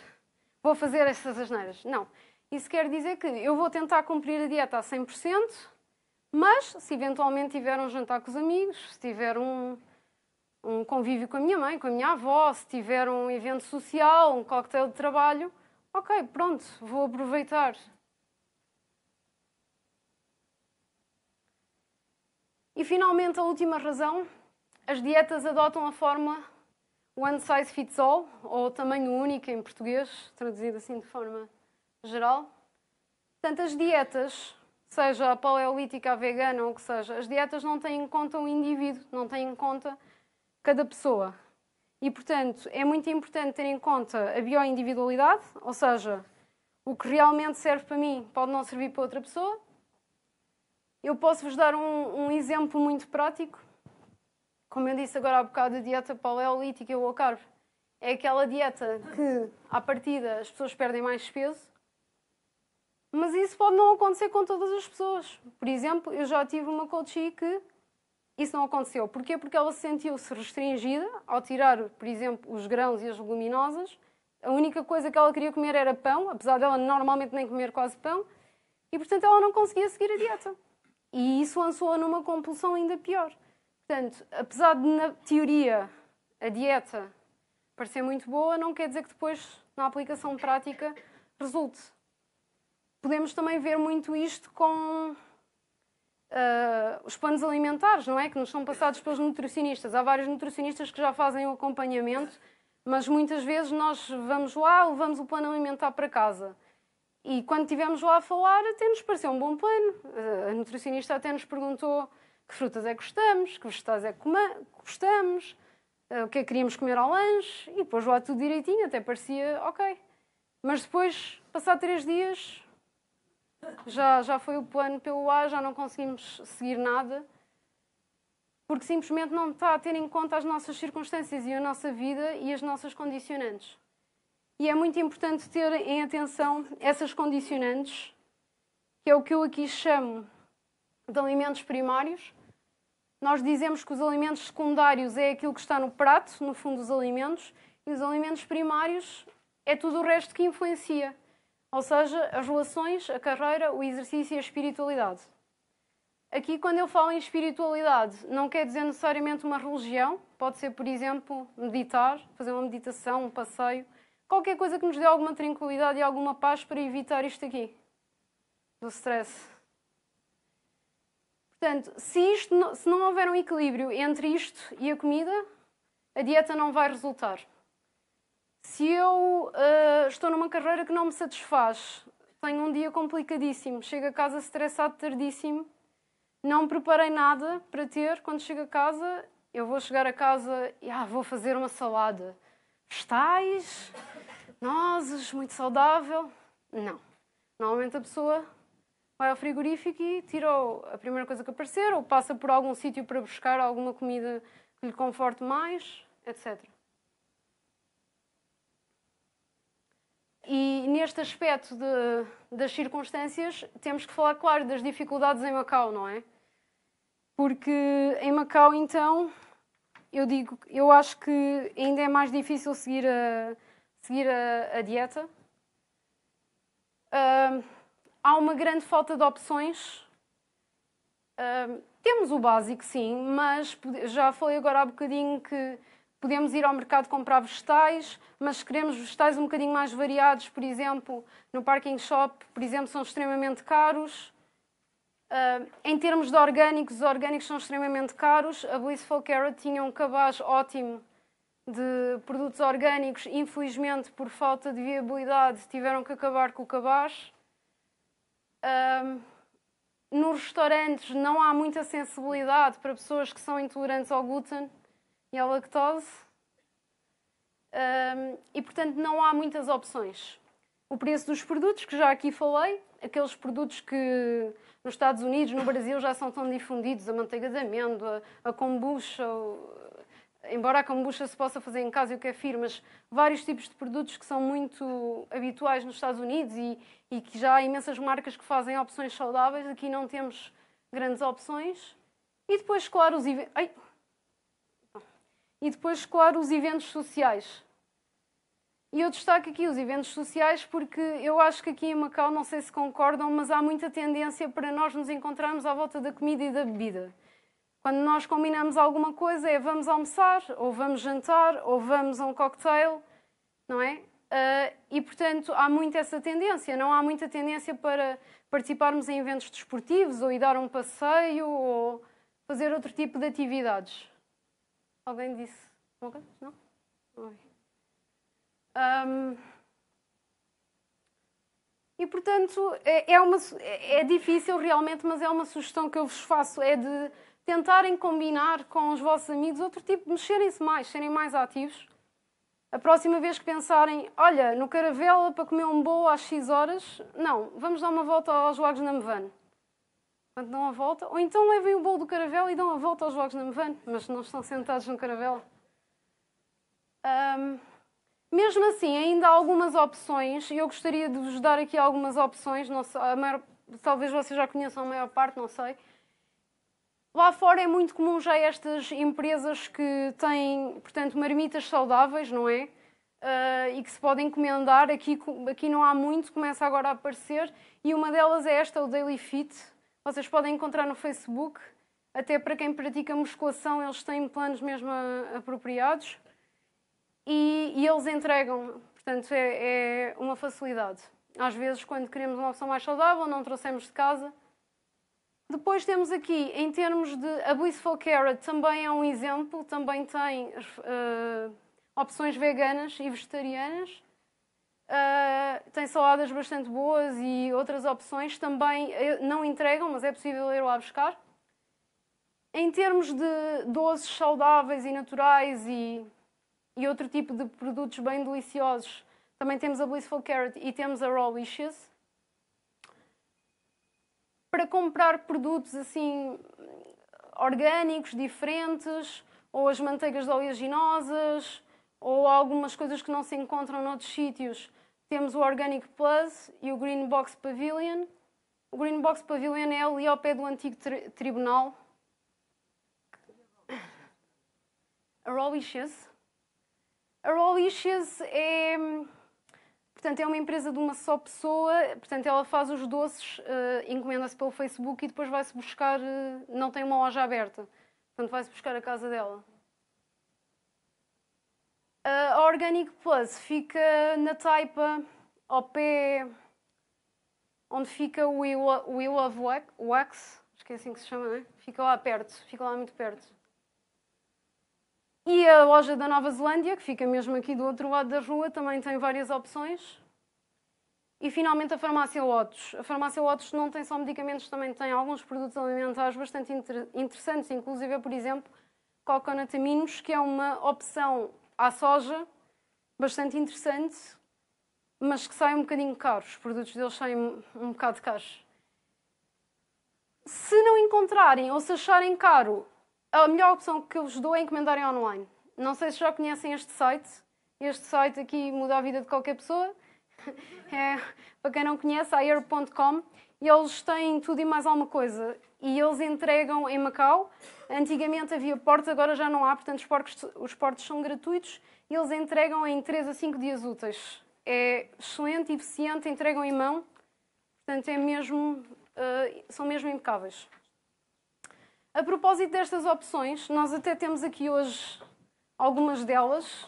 vou fazer essas asneiras. Não. Isso quer dizer que eu vou tentar cumprir a dieta a 100%, mas se eventualmente tiver um jantar com os amigos, se tiver um, um convívio com a minha mãe, com a minha avó, se tiver um evento social, um coquetel de trabalho, ok, pronto, vou aproveitar. E finalmente, a última razão: as dietas adotam a forma one size fits all, ou tamanho único em português, traduzido assim de forma geral. Portanto, as dietas, seja a paleolítica, a vegana ou o que seja, as dietas não têm em conta o indivíduo, não têm em conta cada pessoa. E, portanto, é muito importante ter em conta a bioindividualidade, ou seja, o que realmente serve para mim pode não servir para outra pessoa. Eu posso vos dar um, um exemplo muito prático como eu disse agora há bocado, a dieta paleolítica ou low carb, é aquela dieta que, à partida, as pessoas perdem mais peso, mas isso pode não acontecer com todas as pessoas. Por exemplo, eu já tive uma coachee que isso não aconteceu. Porquê? Porque ela se sentiu-se restringida ao tirar, por exemplo, os grãos e as leguminosas. A única coisa que ela queria comer era pão, apesar dela normalmente nem comer quase pão, e portanto ela não conseguia seguir a dieta. E isso lançou-a numa compulsão ainda pior. Portanto, apesar de na teoria a dieta parecer muito boa, não quer dizer que depois, na aplicação prática, resulte. Podemos também ver muito isto com Uh, os planos alimentares, não é? Que nos são passados pelos nutricionistas. Há vários nutricionistas que já fazem o acompanhamento, mas muitas vezes nós vamos lá, levamos o plano alimentar para casa. E quando estivemos lá a falar, até nos pareceu um bom plano. Ah, a nutricionista até nos perguntou que frutas é que gostamos, que vegetais é que gostamos, eh, o que é que queríamos comer ao lanche, e depois lá tudo direitinho, até parecia ok. Mas depois, passar três dias, já, já foi o plano pelo ar, já não conseguimos seguir nada, porque simplesmente não está a ter em conta as nossas circunstâncias e a nossa vida e as nossas condicionantes. E é muito importante ter em atenção essas condicionantes, que é o que eu aqui chamo de alimentos primários, nós dizemos que os alimentos secundários é aquilo que está no prato, no fundo dos alimentos, e os alimentos primários é tudo o resto que influencia. Ou seja, as relações, a carreira, o exercício e a espiritualidade. Aqui, quando eu falo em espiritualidade, não quer dizer necessariamente uma religião, pode ser, por exemplo, meditar, fazer uma meditação, um passeio, qualquer coisa que nos dê alguma tranquilidade e alguma paz para evitar isto aqui, do stress. Portanto, se, isto, se não houver um equilíbrio entre isto e a comida, a dieta não vai resultar. Se eu uh, estou numa carreira que não me satisfaz, tenho um dia complicadíssimo, chego a casa estressado tardíssimo, não preparei nada para ter quando chego a casa, eu vou chegar a casa e ah, vou fazer uma salada. Vegetais, nozes, muito saudável. Não. Normalmente a pessoa vai ao frigorífico e tira a primeira coisa que aparecer, ou passa por algum sítio para buscar alguma comida que lhe conforte mais, etc. E neste aspecto de, das circunstâncias, temos que falar, claro, das dificuldades em Macau, não é? Porque em Macau, então, eu digo, eu acho que ainda é mais difícil seguir a, seguir a, a dieta. Uh, Há uma grande falta de opções. Uh, temos o básico, sim, mas já falei agora há bocadinho que podemos ir ao mercado comprar vegetais, mas se queremos vegetais um bocadinho mais variados, por exemplo, no parking shop, por exemplo, são extremamente caros. Uh, em termos de orgânicos, os orgânicos são extremamente caros. A Blissful Carrot tinha um cabaz ótimo de produtos orgânicos. Infelizmente, por falta de viabilidade, tiveram que acabar com o cabaz. Um, nos restaurantes não há muita sensibilidade para pessoas que são intolerantes ao glúten e à lactose. Um, e, portanto, não há muitas opções. O preço dos produtos, que já aqui falei, aqueles produtos que nos Estados Unidos, no Brasil, já são tão difundidos, a manteiga de amêndoa, a kombucha, embora a kombucha se possa fazer em casa e o kefir, é mas vários tipos de produtos que são muito habituais nos Estados Unidos e, e que já há imensas marcas que fazem opções saudáveis, aqui não temos grandes opções. E depois, claro, os, Ai. e depois, claro, os eventos sociais. E eu destaco aqui os eventos sociais porque eu acho que aqui em Macau, não sei se concordam, mas há muita tendência para nós nos encontrarmos à volta da comida e da bebida. Quando nós combinamos alguma coisa é vamos almoçar, ou vamos jantar, ou vamos a um cocktail, não é? Uh, e, portanto, há muito essa tendência. Não há muita tendência para participarmos em eventos desportivos, ou ir dar um passeio, ou fazer outro tipo de atividades. Alguém disse? Não? Um, e, portanto, é, é, uma, é, é difícil realmente, mas é uma sugestão que eu vos faço, é de tentarem combinar com os vossos amigos outro tipo de mexerem-se mais, serem mais ativos. A próxima vez que pensarem, olha, no Caravela para comer um bolo às X horas, não, vamos dar uma volta aos Lagos na Mevane. Portanto, dão a volta, ou então levem o bolo do Caravela e dão a volta aos Lagos na Mevane, mas não estão sentados no Caravela. Um, mesmo assim, ainda há algumas opções, e eu gostaria de vos dar aqui algumas opções, sei, maior, talvez vocês já conheçam a maior parte, não sei. Lá fora é muito comum já estas empresas que têm, portanto, marmitas saudáveis, não é? Uh, e que se podem encomendar. Aqui, aqui não há muito, começa agora a aparecer. E uma delas é esta, o Daily Fit. Vocês podem encontrar no Facebook. Até para quem pratica musculação, eles têm planos mesmo apropriados. E, e eles entregam. Portanto, é, é uma facilidade. Às vezes, quando queremos uma opção mais saudável, não trouxemos de casa, depois temos aqui, em termos de a Blissful Carrot, também é um exemplo, também tem uh, opções veganas e vegetarianas. Uh, tem saladas bastante boas e outras opções também eh, não entregam, mas é possível ir lá buscar. Em termos de doces saudáveis e naturais e, e outro tipo de produtos bem deliciosos, também temos a Blissful Carrot e temos a Raw Wishes para comprar produtos assim orgânicos, diferentes, ou as manteigas oleaginosas, ou algumas coisas que não se encontram noutros sítios. Temos o Organic Plus e o Green Box Pavilion. O Green Box Pavilion é ali ao pé do antigo tri tribunal. A Arolicious é Portanto, é uma empresa de uma só pessoa, portanto, ela faz os doces, uh, encomenda-se pelo Facebook e depois vai-se buscar, uh, não tem uma loja aberta, portanto, vai-se buscar a casa dela. Uh, a Organic Plus fica na taipa, ao pé, onde fica o We, of Wax, Wax, acho que é assim que se chama, não é? Fica lá perto, fica lá muito perto. E a loja da Nova Zelândia, que fica mesmo aqui do outro lado da rua, também tem várias opções. E finalmente a farmácia Lotus. A farmácia Lotus não tem só medicamentos, também tem alguns produtos alimentares bastante inter interessantes, inclusive, por exemplo, coconutaminos, que é uma opção à soja bastante interessante, mas que sai um bocadinho caro. Os produtos deles saem um bocado caros. Se não encontrarem ou se acharem caro, a melhor opção que eu vos dou é encomendarem online. Não sei se já conhecem este site. Este site aqui muda a vida de qualquer pessoa. É, para quem não conhece, air.com. E eles têm tudo e mais alguma coisa. E eles entregam em Macau. Antigamente havia portos, agora já não há, portanto os portos, os portos são gratuitos. E eles entregam em 3 a 5 dias úteis. É excelente, eficiente, entregam em mão. Portanto, é mesmo, uh, são mesmo impecáveis. A propósito destas opções, nós até temos aqui hoje algumas delas.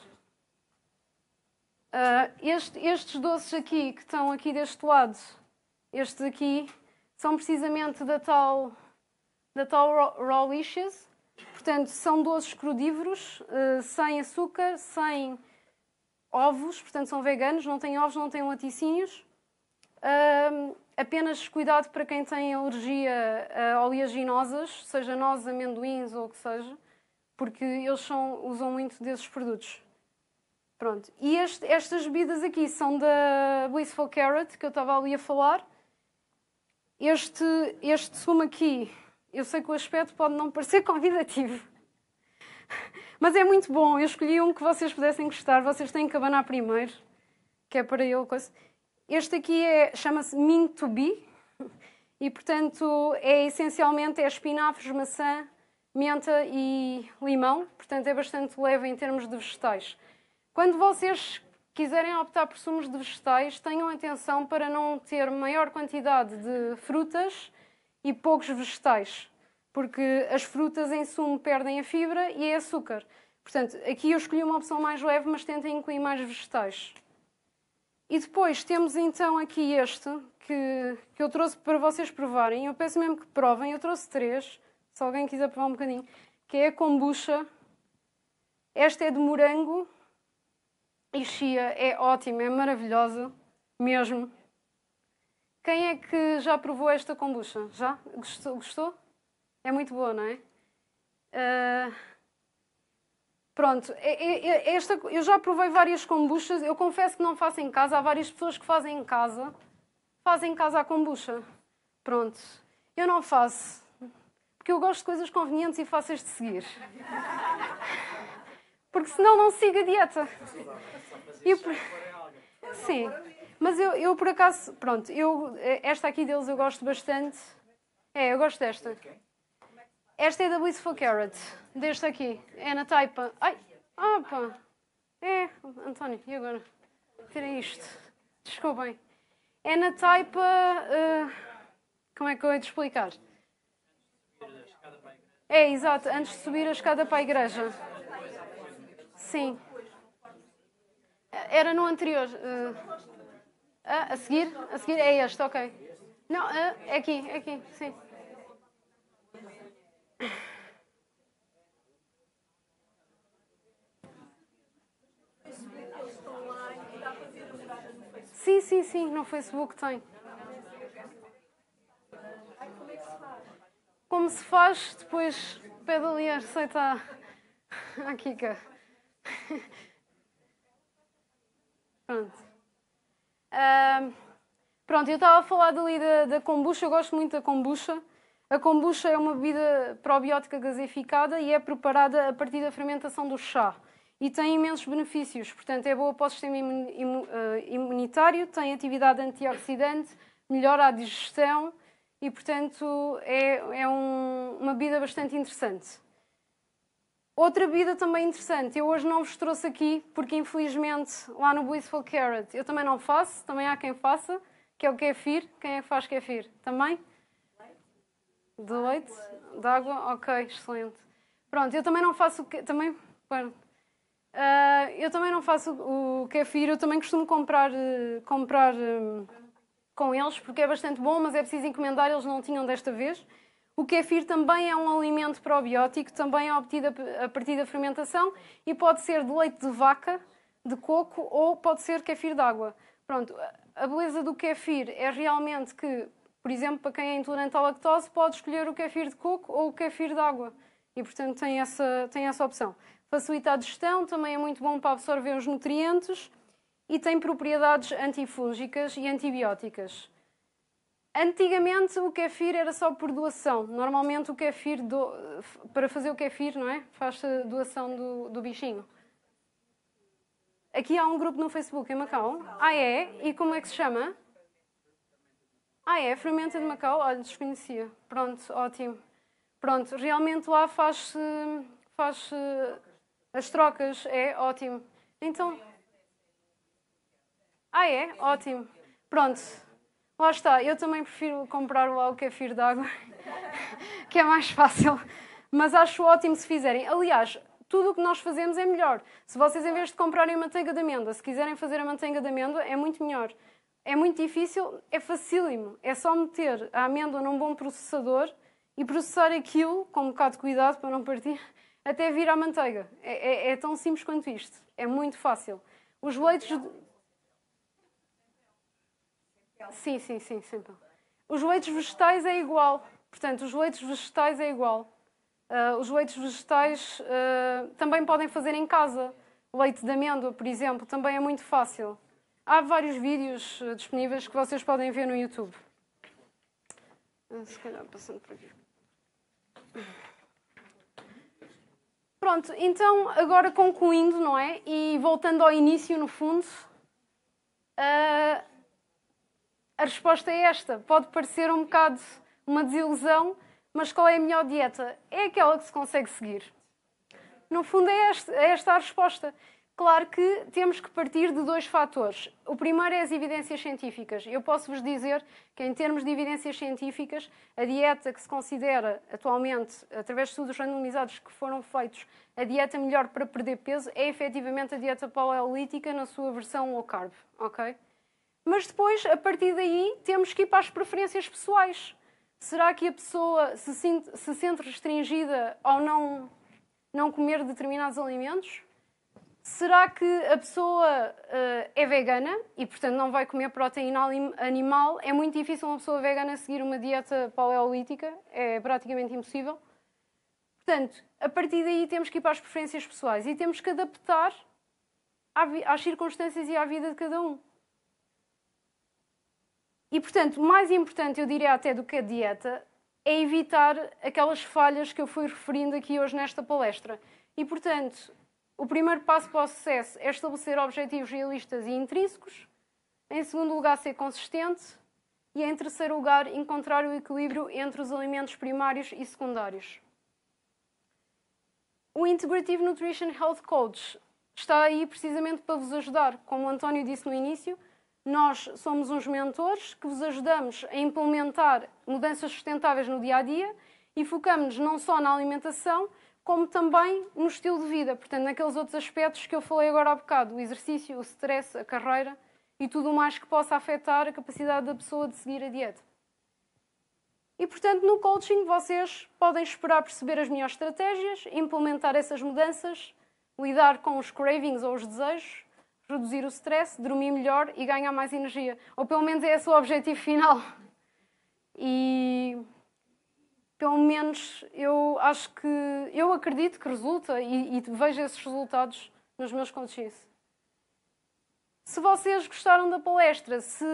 Uh, este, estes doces aqui, que estão aqui deste lado, estes aqui, são precisamente da tal, da tal raw, raw Portanto, são doces crudívoros, uh, sem açúcar, sem ovos, portanto são veganos, não têm ovos, não têm laticínios. Uh, apenas cuidado para quem tem alergia a oleaginosas, seja nozes, amendoins ou o que seja, porque eles são, usam muito desses produtos. Pronto. E este, estas bebidas aqui são da Blissful Carrot, que eu estava ali a falar. Este, este sumo aqui, eu sei que o aspecto pode não parecer convidativo, mas é muito bom. Eu escolhi um que vocês pudessem gostar. Vocês têm que abanar primeiro, que é para eu. Este aqui é, chama-se Mean to Be e, portanto, é essencialmente é espinafres, maçã, menta e limão. Portanto, é bastante leve em termos de vegetais. Quando vocês quiserem optar por sumos de vegetais, tenham atenção para não ter maior quantidade de frutas e poucos vegetais, porque as frutas em sumo perdem a fibra e é açúcar. Portanto, aqui eu escolhi uma opção mais leve, mas tentem incluir mais vegetais. E depois temos então aqui este, que, que eu trouxe para vocês provarem. Eu peço mesmo que provem. Eu trouxe três, se alguém quiser provar um bocadinho. Que é a kombucha. Esta é de morango e chia. É ótima, é maravilhosa, mesmo. Quem é que já provou esta kombucha? Já? Gostou? É muito boa, não é? Uh... Pronto, esta, eu já provei várias kombuchas, eu confesso que não faço em casa, há várias pessoas que fazem em casa, fazem em casa a kombucha. Pronto, eu não faço, porque eu gosto de coisas convenientes e fáceis de seguir. Porque senão não sigo a dieta. Eu, sim, mas eu, eu por acaso, pronto, eu, esta aqui deles eu gosto bastante. É, eu gosto desta. Esta é da Wistful Carrot, deste aqui. É na taipa. Ai, opa! É, António, e agora? Tira isto. Desculpem. É na taipa. Uh, como é que eu hei de explicar? É, exato, antes de subir a escada para a igreja. Sim. Era no anterior. Uh, a seguir? A seguir é este, ok. Não, uh, é aqui, é aqui, sim. sim, no Facebook tem. Como se faz, depois pede ali a receita à, Kika. Pronto. Uh, pronto, eu estava a falar ali da, da kombucha, eu gosto muito da kombucha. A kombucha é uma bebida probiótica gaseificada e é preparada a partir da fermentação do chá e tem imensos benefícios. Portanto, é boa para o sistema eh, imunitário, tem atividade antioxidante, melhora a digestão e, portanto, é, é um, uma bebida bastante interessante. Outra bebida também interessante, eu hoje não vos trouxe aqui, porque infelizmente lá no Blissful Carrot eu também não faço, também há quem faça, que é o kefir. Quem é que faz kefir? Também? De leite? De água? Ok, excelente. Pronto, eu também não faço. Também. Bueno, Uh, eu também não faço o kefir, eu também costumo comprar, ah, comprar ah, com eles, porque é bastante bom, mas é preciso encomendar, eles não tinham desta vez. O kefir também é um alimento probiótico, também é obtido a partir da fermentação e pode ser de leite de vaca, de coco ou pode ser kefir d'água. Pronto, a beleza do kefir é realmente que, por exemplo, para quem é intolerante à lactose, pode escolher o kefir de coco ou o kefir d'água. E, portanto, tem essa, tem essa opção facilita a digestão, também é muito bom para absorver os nutrientes e tem propriedades antifúngicas e antibióticas. Antigamente o kefir era só por doação. Normalmente o kefir, do... para fazer o kefir, não é? Faz doação do, do bichinho. Aqui há um grupo no Facebook em Macau. Ah, é? E como é que se chama? Ah, é? Fermenta de Macau? Olha, desconhecia. Pronto, ótimo. Pronto, realmente lá faz-se faz, -se, faz faz se as trocas, é ótimo. Então. Ah, é? Ótimo. Pronto. Lá está. Eu também prefiro comprar lá o kefir é d'água, que é mais fácil. Mas acho ótimo se fizerem. Aliás, tudo o que nós fazemos é melhor. Se vocês, em vez de comprarem manteiga de amêndoa, se quiserem fazer a manteiga de amêndoa, é muito melhor. É muito difícil, é facílimo. É só meter a amêndoa num bom processador e processar aquilo com um bocado de cuidado para não partir até vir à manteiga. É, é, é tão simples quanto isto. É muito fácil. Os leites. Sim, sim, sim, sim. Os leites vegetais é igual. Portanto, os leites vegetais é igual. Uh, os leites vegetais uh, também podem fazer em casa. Leite de amêndoa, por exemplo, também é muito fácil. Há vários vídeos ah, disponíveis que vocês podem ver no YouTube. Se calhar passando por aqui. Pronto, então agora concluindo, não é? E voltando ao início, no fundo, uh, a resposta é esta. Pode parecer um bocado uma desilusão, mas qual é a melhor dieta? É aquela que se consegue seguir. No fundo, é esta, é esta a resposta. Claro que temos que partir de dois fatores. O primeiro é as evidências científicas. Eu posso vos dizer que, em termos de evidências científicas, a dieta que se considera atualmente, através de estudos randomizados que foram feitos, a dieta melhor para perder peso é efetivamente a dieta paleolítica na sua versão low carb. ok? Mas depois, a partir daí, temos que ir para as preferências pessoais. Será que a pessoa se, sente restringida ao não, não comer determinados alimentos? Será que a pessoa uh, é vegana e, portanto, não vai comer proteína animal? É muito difícil uma pessoa vegana seguir uma dieta paleolítica, é praticamente impossível. Portanto, a partir daí temos que ir para as preferências pessoais e temos que adaptar às circunstâncias e à vida de cada um. E, portanto, mais importante, eu diria até do que a dieta, é evitar aquelas falhas que eu fui referindo aqui hoje nesta palestra. E, portanto, o primeiro passo para o sucesso é estabelecer objetivos realistas e intrínsecos. Em segundo lugar, ser consistente. E em terceiro lugar, encontrar o equilíbrio entre os alimentos primários e secundários. O Integrative Nutrition Health Coach está aí precisamente para vos ajudar. Como o António disse no início, nós somos uns mentores que vos ajudamos a implementar mudanças sustentáveis no dia a dia e focamos nos não só na alimentação, como também no estilo de vida, portanto, naqueles outros aspectos que eu falei agora há bocado, o exercício, o stress, a carreira e tudo mais que possa afetar a capacidade da pessoa de seguir a dieta. E, portanto, no coaching vocês podem esperar perceber as melhores estratégias, implementar essas mudanças, lidar com os cravings ou os desejos, reduzir o stress, dormir melhor e ganhar mais energia. Ou pelo menos é esse o objetivo final. E pelo menos eu acho que eu acredito que resulta e, e vejo esses resultados nos meus contos. Se vocês gostaram da palestra, se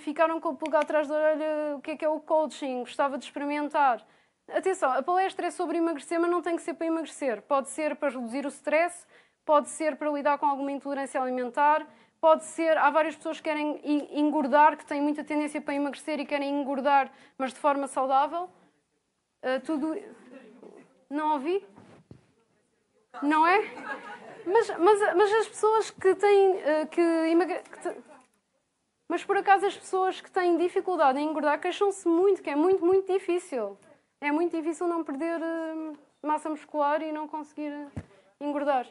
ficaram com o pulga atrás da orelha, o que é que é o coaching, gostava de experimentar. Atenção, a palestra é sobre emagrecer, mas não tem que ser para emagrecer. Pode ser para reduzir o stress, pode ser para lidar com alguma intolerância alimentar, pode ser. Há várias pessoas que querem engordar, que têm muita tendência para emagrecer e querem engordar, mas de forma saudável. Ah, tudo. Não ouvi? Não é? Mas, mas, mas as pessoas que têm. Ah, que, emagre... que te... Mas por acaso as pessoas que têm dificuldade em engordar queixam-se muito, que é muito, muito difícil. É muito difícil não perder ah, massa muscular e não conseguir engordar.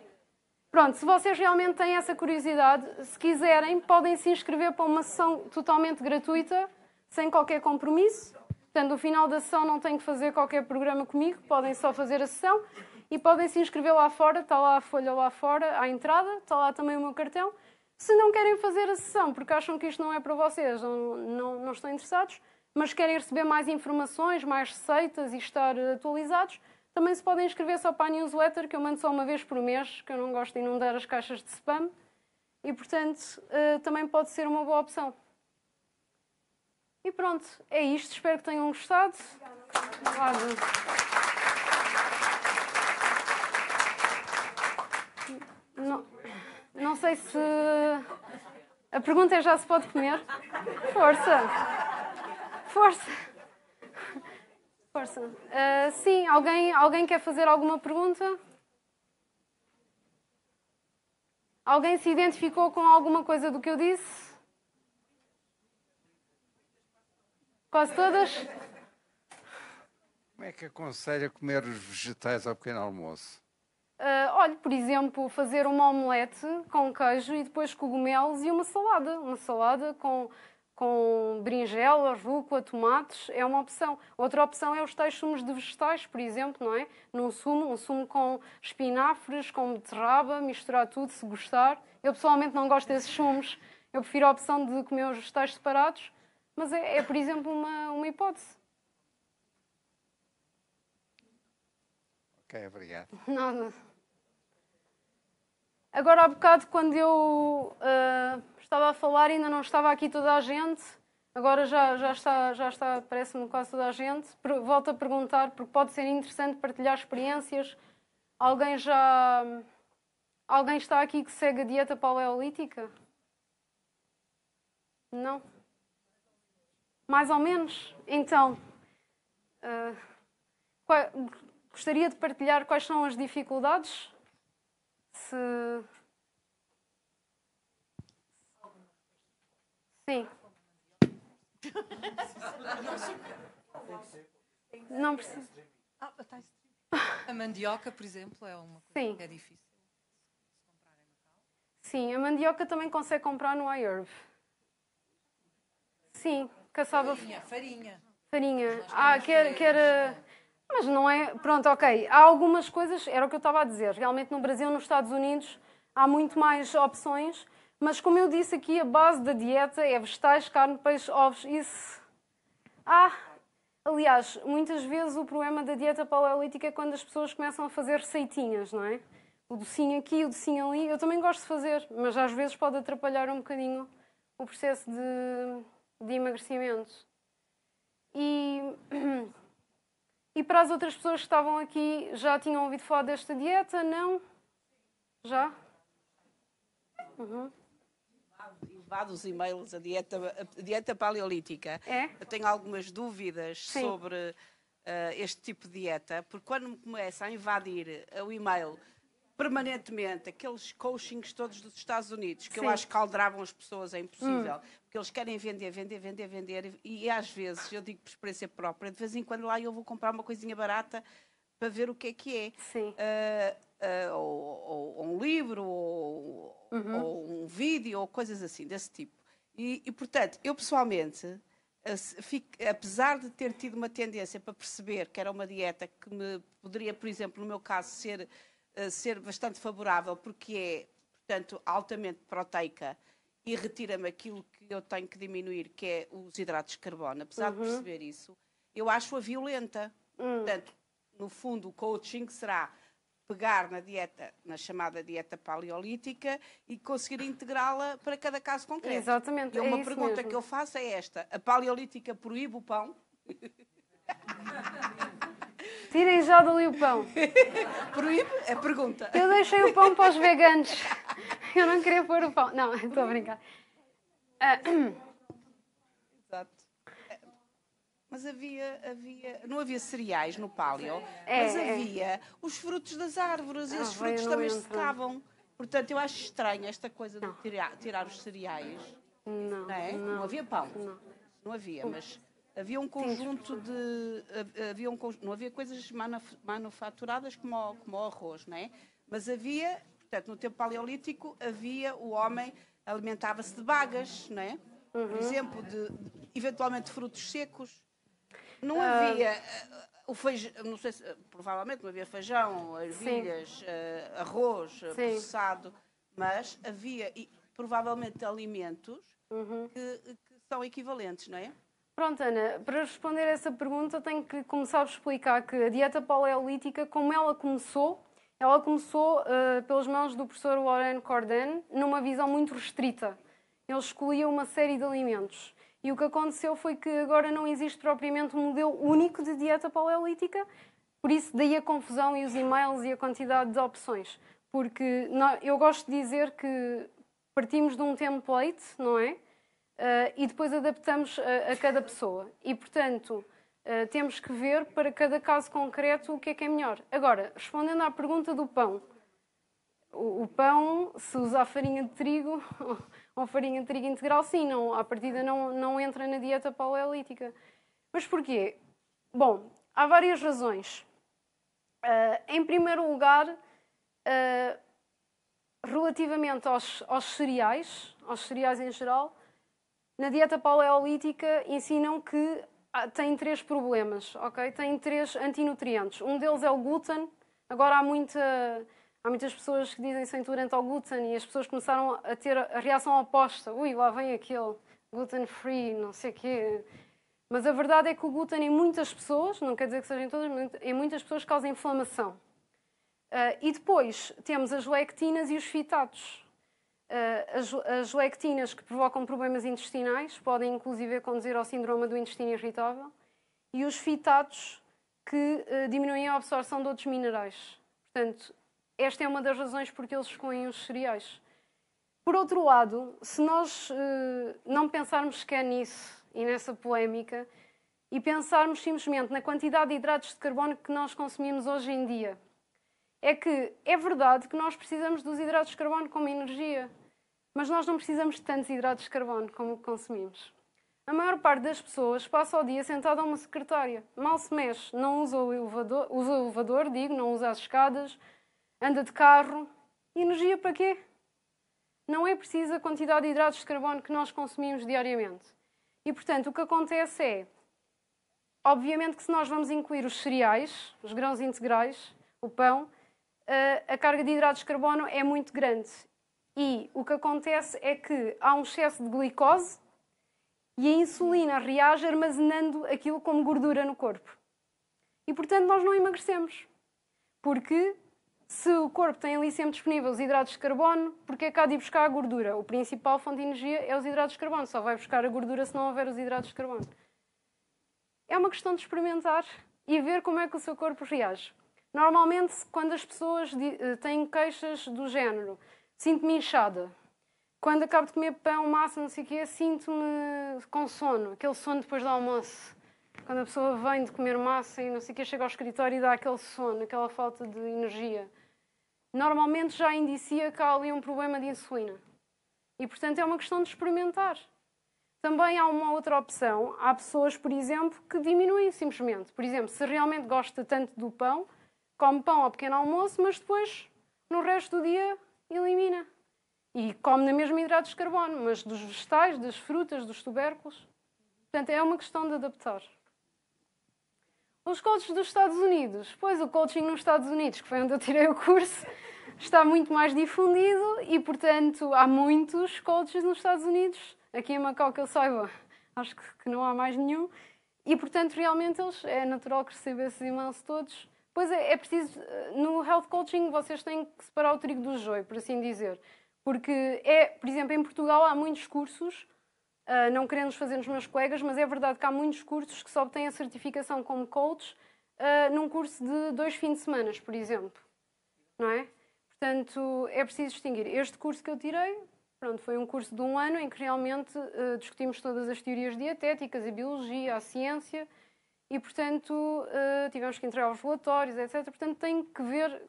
Pronto, se vocês realmente têm essa curiosidade, se quiserem, podem se inscrever para uma sessão totalmente gratuita, sem qualquer compromisso. Portanto, no final da sessão não têm que fazer qualquer programa comigo, podem só fazer a sessão e podem se inscrever lá fora, está lá a folha lá fora, à entrada, está lá também o meu cartão. Se não querem fazer a sessão porque acham que isto não é para vocês, não, não, não estão interessados, mas querem receber mais informações, mais receitas e estar atualizados, também se podem inscrever só para a newsletter, que eu mando só uma vez por mês, que eu não gosto de inundar as caixas de spam. E, portanto, eh, também pode ser uma boa opção. E pronto, é isto. Espero que tenham gostado. Obrigada. Não, não sei se. A pergunta é: já se pode comer? Força! Força! Força. Uh, sim, alguém, alguém quer fazer alguma pergunta? Alguém se identificou com alguma coisa do que eu disse? Quase todas. Como é que aconselha comer os vegetais ao pequeno almoço? Uh, olha, por exemplo, fazer uma omelete com queijo e depois cogumelos e uma salada. Uma salada com, com berinjela, rúcula, tomates é uma opção. Outra opção é os tais sumos de vegetais, por exemplo, não é? Num sumo, um sumo com espinafres, com beterraba, misturar tudo se gostar. Eu pessoalmente não gosto desses sumos. Eu prefiro a opção de comer os vegetais separados mas é, é por exemplo, uma, uma hipótese. Ok, obrigado. Nada. Agora há bocado, quando eu uh, estava a falar, ainda não estava aqui toda a gente. Agora já, já está, já está parece-me quase toda a gente. Volto a perguntar, porque pode ser interessante partilhar experiências. Alguém já. Alguém está aqui que segue a dieta paleolítica? Não? Mais ou menos? Então, uh, qual, gostaria de partilhar quais são as dificuldades? Se. Sim. Não precisa. A mandioca, por exemplo, é uma coisa Sim. que é difícil. Sim, a mandioca também consegue comprar no iHerb. Sim, Caçava. Farinha, farinha. Farinha. Ah, que que era. Mas não é. Pronto, ok. Há algumas coisas, era o que eu estava a dizer. Realmente no Brasil, nos Estados Unidos, há muito mais opções. Mas como eu disse aqui, a base da dieta é vegetais, carne, peixe, ovos. Isso. Ah! Aliás, muitas vezes o problema da dieta paleolítica é quando as pessoas começam a fazer receitinhas, não é? O docinho aqui, o docinho ali. Eu também gosto de fazer, mas às vezes pode atrapalhar um bocadinho o processo de de emagrecimento. E, e para as outras pessoas que estavam aqui, já tinham ouvido falar desta dieta? Não? Já? Uhum elevados e-mails a dieta, a dieta paleolítica. É? Eu tenho algumas dúvidas Sim. sobre uh, este tipo de dieta, porque quando me começa a invadir o e-mail permanentemente aqueles coachings todos dos Estados Unidos, que Sim. eu acho que aldravam as pessoas, é impossível. Hum. Porque eles querem vender, vender, vender, vender. E, e às vezes, eu digo por experiência própria, de vez em quando lá eu vou comprar uma coisinha barata para ver o que é que é. Sim. Uh, uh, ou, ou, um livro, ou, uhum. ou, um vídeo, ou coisas assim, desse tipo. E, e portanto, eu pessoalmente, apesar de ter tido uma tendência para perceber que era uma dieta que me poderia, por exemplo, no meu caso, ser ser bastante favorável, porque é, portanto, altamente proteica e retira-me aquilo que eu tenho que diminuir, que é os hidratos de carbono. Apesar uhum. de perceber isso, eu acho-a violenta. Uhum. Portanto, no fundo, o coaching será pegar na dieta, na chamada dieta paleolítica e conseguir integrá-la para cada caso concreto. Exatamente. E uma é pergunta mesmo. que eu faço é esta: a paleolítica proíbe o pão? Tirem já dali o pão. Proíbe a pergunta. Eu deixei o pão para os veganos. Eu não queria pôr o pão. Não, estou a brincar. Ah, hum. Exato. Ah, mas havia, havia, não havia cereais no palio, é, mas é. havia é. os frutos das árvores e ah, esses frutos também se secavam. Portanto, eu acho estranha esta coisa de tirar, tirar os cereais. Não, não, é? não. não havia pão. Não. não havia, mas Havia um conjunto de. Havia um, não havia coisas manufaturadas como o, como o arroz, não é? Mas havia, portanto, no tempo paleolítico, havia o homem alimentava-se de bagas, não é? Uhum. Por exemplo, de, eventualmente frutos secos. Não ah. havia ah, o feijão, não sei se, provavelmente não havia feijão, ervilhas, uh, arroz Sim. processado, mas havia e, provavelmente alimentos uhum. que, que são equivalentes, não é? Pronto, Ana, para responder essa pergunta, tenho que começar por explicar que a dieta paleolítica, como ela começou, ela começou uh, pelas mãos do professor Warren Corden, numa visão muito restrita. Ele escolhia uma série de alimentos. E o que aconteceu foi que agora não existe propriamente um modelo único de dieta paleolítica, por isso daí a confusão e os e-mails e a quantidade de opções. Porque não, eu gosto de dizer que partimos de um template, não é? Eh, e depois adaptamos a, eh, a cada pessoa. E, portanto, eh, temos que ver para cada caso concreto o que é que é melhor. Agora, respondendo à pergunta do pão. O, o pão, se usar farinha de trigo ou farinha de trigo integral, sim, não, à partida não, não entra na dieta paleolítica. Mas porquê? Bom, há várias razões. Uh, em primeiro lugar, uh, relativamente aos, aos, cereais, aos cereais em geral, na dieta paleolítica ensinam que ah, tem três problemas, ok? Tem três antinutrientes. Um deles é o glúten. Agora há, muita, há muitas pessoas que dizem sem intolerante ao glúten e as pessoas começaram a ter a reação oposta. Ui, lá vem aquele gluten free, não sei o quê. Mas a verdade é que o glúten em muitas pessoas, não quer dizer que sejam todas, em muitas pessoas causa inflamação. Uh, e depois temos as lectinas e os fitatos. Eh, as, lectinas que provocam problemas intestinais podem, inclusive, conduzir ao síndrome do intestino irritável e os fitatos que eh, diminuem a absorção de outros minerais. Portanto, esta é uma das razões porque eles excluem os cereais. Por outro lado, se nós eh, não pensarmos que é nisso e nessa polémica e pensarmos simplesmente na quantidade de hidratos de carbono que nós consumimos hoje em dia, é que é verdade que nós precisamos dos hidratos de carbono como energia, mas nós não precisamos de tantos hidratos de carbono como consumimos. A maior parte das pessoas passa o dia sentada a uma secretária, mal se mexe, não usa o elevador, usa o elevador digo, não usa as escadas, anda de carro. Energia para quê? Não é precisa a quantidade de hidratos de carbono que nós consumimos diariamente. E, portanto, o que acontece é, obviamente que se nós vamos incluir os cereais, os grãos integrais, o pão, eh, a carga de hidratos de carbono é muito grande. E o que acontece é que há um excesso de glicose e a insulina reage armazenando aquilo como gordura no corpo. E portanto nós não emagrecemos. Porque se o corpo tem ali sempre disponível os hidratos de carbono, porque é que há de ir buscar a gordura? O principal fonte de energia é os hidratos de carbono. Só vai buscar a gordura se não houver os hidratos de carbono. É uma questão de experimentar e ver como é que o seu corpo reage. Normalmente, quando as pessoas eh, têm queixas do género, sinto-me inchada, quando acabo de comer pão, massa, não sei o quê, sinto-me com sono, aquele sono depois do almoço. Quando a pessoa vem de comer massa e não sei o quê, chega ao escritório e dá aquele sono, aquela falta de energia. Normalmente já indicia que há ali um problema de insulina. E, portanto, é uma questão de experimentar. Também há uma outra opção. Há pessoas, por exemplo, que diminuem simplesmente. Por exemplo, se realmente gosta tanto do pão, come pão ao pequeno almoço, mas depois, no resto do dia, elimina. E come na mesma hidratos de carbono, mas dos vegetais, das frutas, dos tubérculos. Portanto, é uma questão de adaptar. Os coaches dos Estados Unidos. Pois o coaching nos Estados Unidos, que foi onde eu tirei o curso, está muito mais difundido e, portanto, há muitos coaches nos Estados Unidos. Aqui em Macau, que eu saiba, acho que, não há mais nenhum. E, portanto, realmente eles, é natural que recebessem imenso todos. Pois é, é preciso. Eh, no health coaching vocês têm que separar o trigo do joio, por assim dizer. Porque é, por exemplo, em Portugal há muitos cursos, eh, não querendo fazer nos meus colegas, mas é verdade que há muitos cursos que só obtêm a certificação como coach eh, num curso de dois fins de semana, por exemplo. Não é? Portanto, é preciso distinguir. Este curso que eu tirei pronto, foi um curso de um ano em que realmente discutimos todas as teorias dietéticas, a biologia, a ciência e, portanto, eh, tivemos que entregar os relatórios, etc. Portanto, tem que ver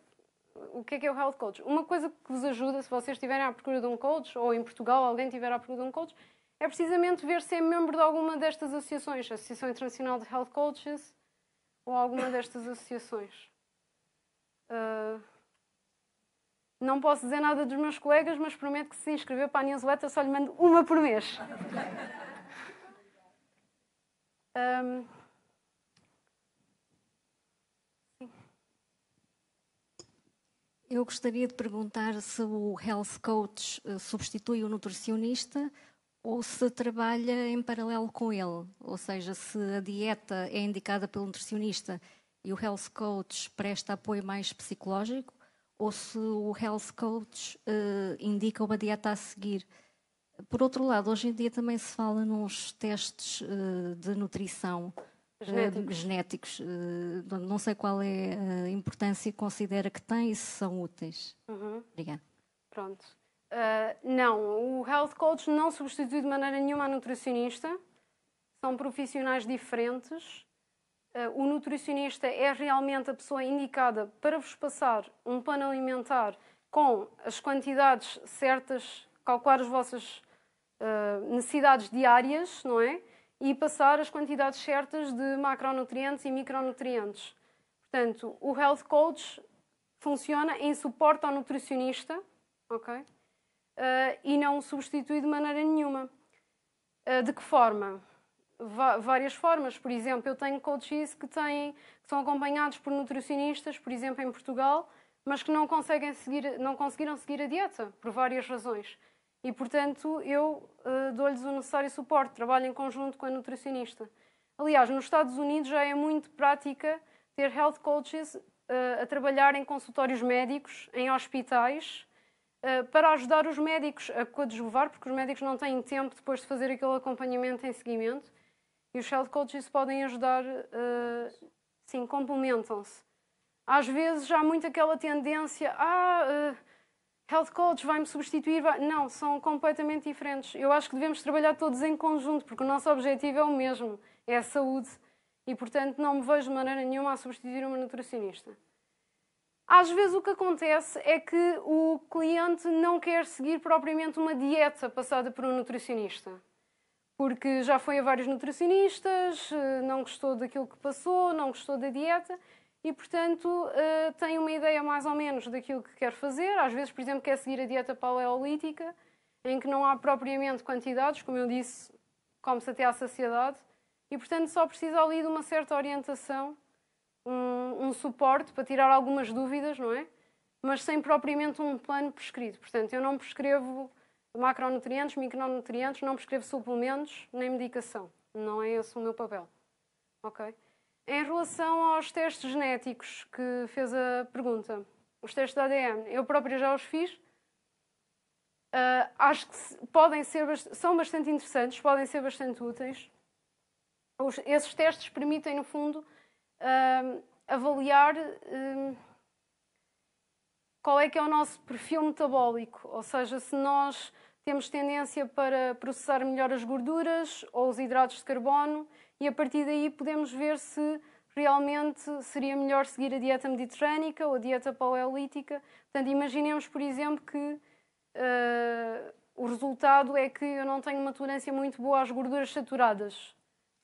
o que é que é o health coach. Uma coisa que vos ajuda, se vocês estiverem à procura de um coach, ou em Portugal alguém estiver à procura de um coach, é precisamente ver se é membro de alguma destas associações, a Associação Internacional de Health Coaches, ou alguma destas associações. Uh, não posso dizer nada dos meus colegas, mas prometo que se inscrever para a newsletter só lhe mando uma por mês. Um, ehm, Eu gostaria de perguntar se o health coach eh, substitui o nutricionista ou se trabalha em paralelo com ele, ou seja, se a dieta é indicada pelo nutricionista e o health coach presta apoio mais psicológico, ou se o health coach uh, indica uma dieta a seguir. Por outro lado, hoje em dia também se fala nos testes uh, de nutrição genéticos, hum, genéticos eh, não sei qual é a importância que considera que tem e se são úteis. Uhum. Obrigada. Pronto. Uh, não, o health coach não substitui de maneira nenhuma a nutricionista. São profissionais diferentes. Uh, o nutricionista é realmente a pessoa indicada para vos passar um plano alimentar com as quantidades certas, calcular as vossas uh, necessidades diárias, não é? e passar as quantidades certas de macronutrientes e micronutrientes. Portanto, o health coach funciona em suporte ao nutricionista, ok? Uh, e não o substitui de maneira nenhuma. Uh, de que forma? Va várias formas. Por exemplo, eu tenho coaches que, têm, que são acompanhados por nutricionistas, por exemplo, em Portugal, mas que não, conseguem seguir, não conseguiram seguir a dieta, por várias razões. E, portanto, eu uh, dou-lhes o necessário suporte, trabalho em conjunto com a nutricionista. Aliás, nos Estados Unidos já é muito prática ter health coaches uh, a trabalhar em consultórios médicos, em hospitais, uh, para ajudar os médicos a coadjuvar, porque os médicos não têm tempo depois de fazer aquele acompanhamento em seguimento. E os health coaches podem ajudar, uh, sim, complementam-se. Às vezes há muito aquela tendência, ah, health coach vai-me substituir. Vai... Não, são completamente diferentes. Eu acho que devemos trabalhar todos em conjunto, porque o nosso objetivo é o mesmo, é a saúde. E, portanto, não me vejo de maneira nenhuma a substituir uma nutricionista. Às vezes o que acontece é que o cliente não quer seguir propriamente uma dieta passada por um nutricionista. Porque já foi a vários nutricionistas, eh, não gostou daquilo que passou, não gostou da dieta e, portanto, eh, tem uma ideia mais ou menos daquilo que quer fazer. Às vezes, por exemplo, quer seguir a dieta paleolítica, em que não há propriamente quantidades, como eu disse, come-se até à saciedade, e, portanto, só precisa ali de uma certa orientação, um, um suporte para tirar algumas dúvidas, não é? Mas sem propriamente um plano prescrito. Portanto, eu não prescrevo macronutrientes, micronutrientes, não prescrevo suplementos nem medicação. Não é esse o meu papel. Ok? Em relação aos testes genéticos que fez a pergunta, os testes de ADN, eu própria já os fiz. Uh, acho que podem ser, são bastante interessantes, podem ser bastante úteis. Os, esses testes permitem, no fundo, uh, avaliar uh, qual é que é o nosso perfil metabólico, ou seja, se nós temos tendência para processar melhor as gorduras ou os hidratos de carbono e a partir daí podemos ver se realmente seria melhor seguir a dieta mediterrânica ou a dieta paleolítica. Portanto, imaginemos, por exemplo, que uh, o resultado é que eu não tenho uma tolerância muito boa às gorduras saturadas.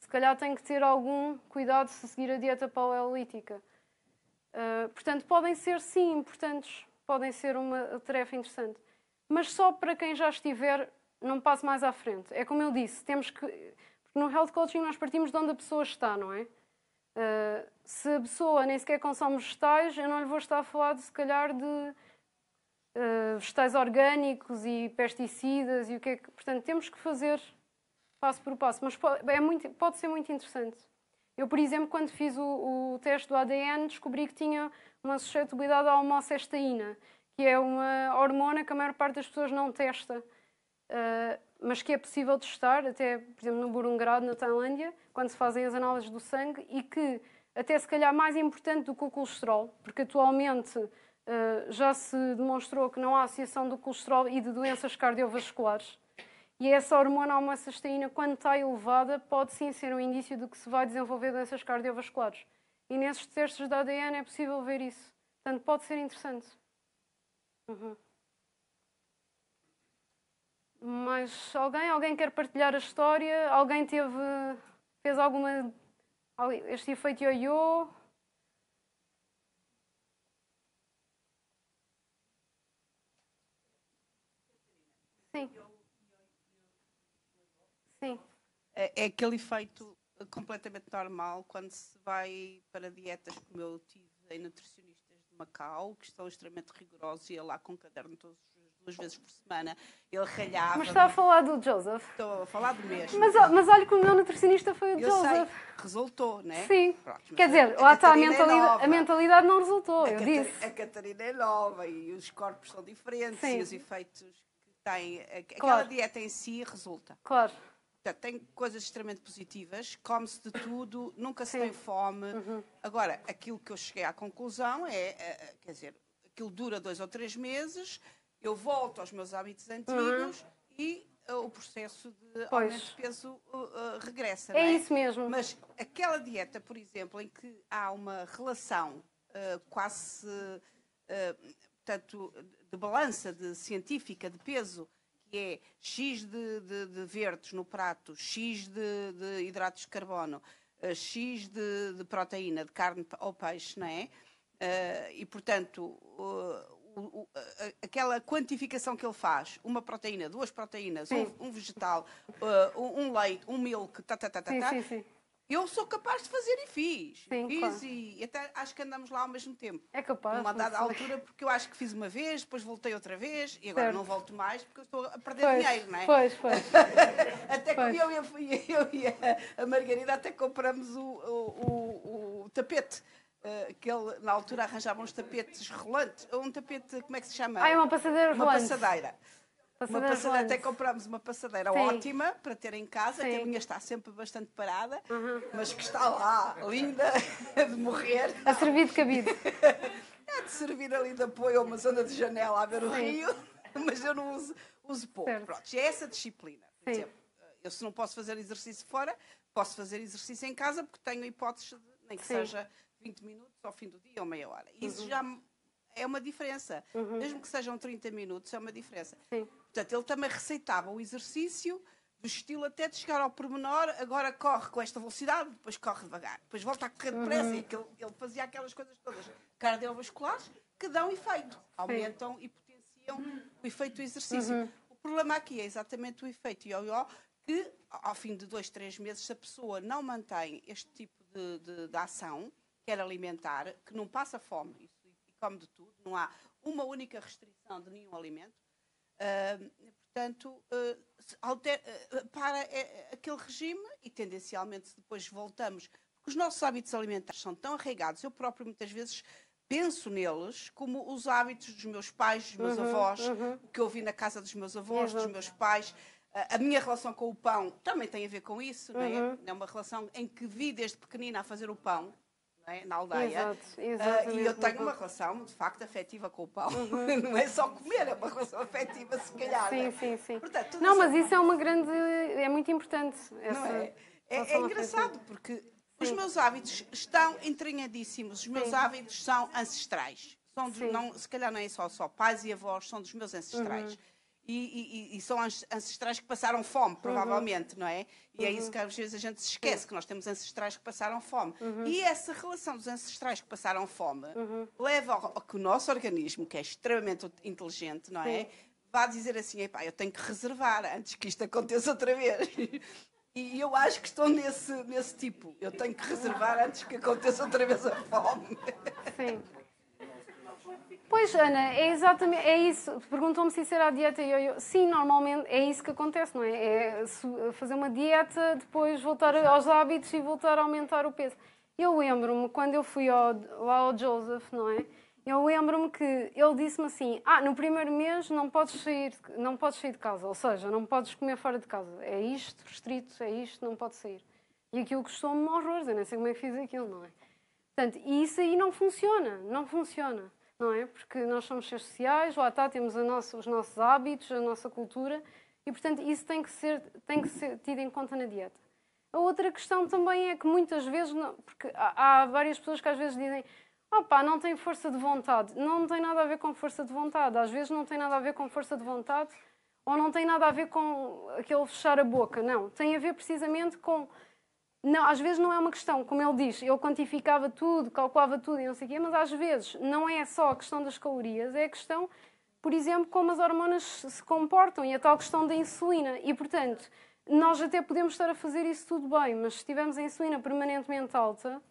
Se calhar tenho que ter algum cuidado se seguir a dieta paleolítica. Uh, portanto, podem ser, sim, importantes, podem ser uma tarefa interessante. Mas só para quem já estiver, não passo mais à frente. É como eu disse, temos que porque no health coaching nós partimos de onde a pessoa está, não é? Uh, se a pessoa nem sequer consome vegetais, eu não lhe vou estar a falar, de, se calhar, de uh, vegetais orgânicos e pesticidas e o que é que. Portanto, temos que fazer passo por passo, mas pode, é muito, pode ser muito interessante. Eu, por exemplo, quando fiz o, o teste do ADN, descobri que tinha uma suscetibilidade à homocestaína, que é uma hormona que a maior parte das pessoas não testa ah, mas que é possível testar, até, por exemplo, no Burungrado na Tailândia, quando se fazem as análises do sangue, e que, até se calhar, mais importante do que o colesterol, porque atualmente uh, já se demonstrou que não há associação do colesterol e de doenças cardiovasculares. E essa hormona homocisteína, quando está elevada, pode sim ser um indício de que se vai desenvolver doenças cardiovasculares. E nesses testes de ADN é possível ver isso. Portanto, pode ser interessante. Uhum. Mas alguém, alguém quer partilhar a história? Alguém teve, fez alguma, este efeito ioiô? Sim. Sim. É, é aquele efeito completamente normal quando se vai para dietas como eu tive em nutricionistas de Macau, que estão extremamente rigorosos e é lá com caderno todos os duas vezes por semana, ele ralhava. Mas está a falar do Joseph. Estou a falar do mesmo. Mas, mas olha que o meu nutricionista foi o eu Joseph. Sei, resultou, né? Sim. Pronto, Quer dizer, lá está a é mentalidade, é a mentalidade não resultou, a eu disse. A Catarina é nova e os corpos são diferentes Sim. e os efeitos que tem. Aquela claro. dieta em si resulta. Claro. tem coisas extremamente positivas, come-se de tudo, nunca se Sim. tem fome. Uhum. Agora, aquilo que eu cheguei à conclusão é, eh, eh, quer dizer, aquilo dura dois ou três meses, eu volto aos meus hábitos uhum. antigos uhum. e uh, o processo de pois. aumento de peso uh, uh regressa. É, é, isso mesmo. Mas aquela dieta, por exemplo, em que há uma relação uh, quase portanto, uh, de balança de científica de peso, que é X de, de, de verdes no prato, X de, de hidratos de carbono, X de, proteína, de carne ou peixe, não é? Uh, e, portanto, o, o, aquela quantificação que ele faz, uma proteína, duas proteínas, um, um, vegetal, uh, um leite, um milk, tá, tá, tá, tá, sim, tá sim, sim. eu sou capaz de fazer e fiz. Sim, fiz claro. e até acho que andamos lá ao mesmo tempo. É capaz. Uma dada altura, porque eu acho que fiz uma vez, depois voltei outra vez e agora certo. não volto mais porque eu estou a perder pois, dinheiro, não é? Pois, pois. até que eu e, a, eu e a, Margarida até compramos o, o tapete eh, que ele na altura arranjava uns tapetes rolantes, um tapete, como é que se chama? Ah, é uma passadeira Uma passadeira. Passadeira uma passadeira, até comprámos uma passadeira Sim. ótima para ter em casa, Sim. que a minha está sempre bastante parada, mas que está lá, linda, de morrer. A servir de cabide. a é de servir ali de apoio a uma zona de janela a ver Sim. o rio, mas eu não uso, uso pouco. Certo. Pronto, é essa disciplina. Por exemplo, eh, eu se não posso fazer exercício fora, posso fazer exercício em casa porque tenho hipóteses de, nem que seja 20 minutos ao fim do dia ou meia hora. Isso uhum. já é uma diferença. Uhum. Mesmo que sejam 30 minutos, é uma diferença. Sim. Portanto, ele também receitava o exercício do estilo até de chegar ao pormenor, agora corre com esta velocidade, depois corre devagar, depois volta a correr depressa, uhum. e que ele, ele, fazia aquelas coisas todas cardiovasculares que dão efeito, aumentam Sim. e potenciam uhum. o efeito do exercício. Uhum. O problema aqui é exatamente o efeito ioió, que ao fim de dois, três meses, se a pessoa não mantém este tipo de, de, de ação, quer alimentar, que não passa fome isso, e come de tudo, não há uma única restrição de nenhum alimento, uh, portanto, uh, alter, uh, para é, é, aquele regime e tendencialmente se depois voltamos, porque os nossos hábitos alimentares são tão arraigados, eu próprio muitas vezes penso neles como os hábitos dos meus pais, dos meus uhum, avós, uhum. o que eu vi na casa dos meus avós, uhum. dos meus pais. A minha relação com o pão também tem a ver com isso, não é? Uhum. É uma relação em que vi desde pequenina a fazer o pão é? na aldeia. Exato, uh, e eu tenho uma relação, de facto, afetiva com o pau. Uhum. Não é só comer, é uma relação afetiva, se calhar. Sim, né? sim, sim. Portanto, não, é mas isso é uma grande. é muito importante. Essa é? É, é engraçado, porque sim. os meus hábitos estão entranhadíssimos. Os meus sim. hábitos são ancestrais. São dos, não, se calhar não é só, só pais e avós, são dos meus ancestrais. Uhum e, e, e, são ancestrais que passaram fome, uhum. provavelmente, uhum. não é? E uhum. é isso uhum. que às vezes a gente se esquece, que nós temos ancestrais que passaram fome. Uhum. E essa relação dos ancestrais que passaram fome uhum. leva a que o nosso organismo, que é extremamente inteligente, não é? Vá dizer assim, epá, eu tenho que reservar antes que isto aconteça outra vez. E eu acho que estou nesse, nesse tipo. Eu tenho que reservar antes que aconteça outra vez a fome. Sim. Pois, Ana, é exatamente é isso. Perguntou-me se isso era a dieta ioiô. Sim, normalmente é isso que acontece, não é? É fazer uma dieta, depois voltar Exato. aos hábitos e voltar a aumentar o peso. Eu lembro-me, quando eu fui ao, lá ao Joseph, não é? Eu lembro-me que ele disse-me assim: Ah, no primeiro mês não podes, sair, não podes sair de casa, ou seja, não podes comer fora de casa. É isto, restrito, é isto, não podes sair. E aquilo custou-me horrores, eu nem sei como é que fiz aquilo, não é? Portanto, e isso aí não funciona, não funciona não é? Porque nós somos seres sociais, lá está, temos nossa, os nossos hábitos, a nossa cultura e, portanto, isso tem que, ser, tem que ser tido em conta na dieta. A outra questão também é que muitas vezes, porque há, há, várias pessoas que às vezes dizem opá, não tem força de vontade. Não tem nada a ver com força de vontade. Às vezes não tem nada a ver com força de vontade ou não tem nada a ver com aquele fechar a boca. Não, tem a ver precisamente com não, às vezes não é uma questão, como ele diz, eu quantificava tudo, calculava tudo e não sei o quê, mas às vezes não é só a questão das calorias, é a questão, por exemplo, como as hormonas se comportam e a tal questão da insulina. E, portanto, nós até podemos estar a fazer isso tudo bem, mas se tivermos a insulina permanentemente alta,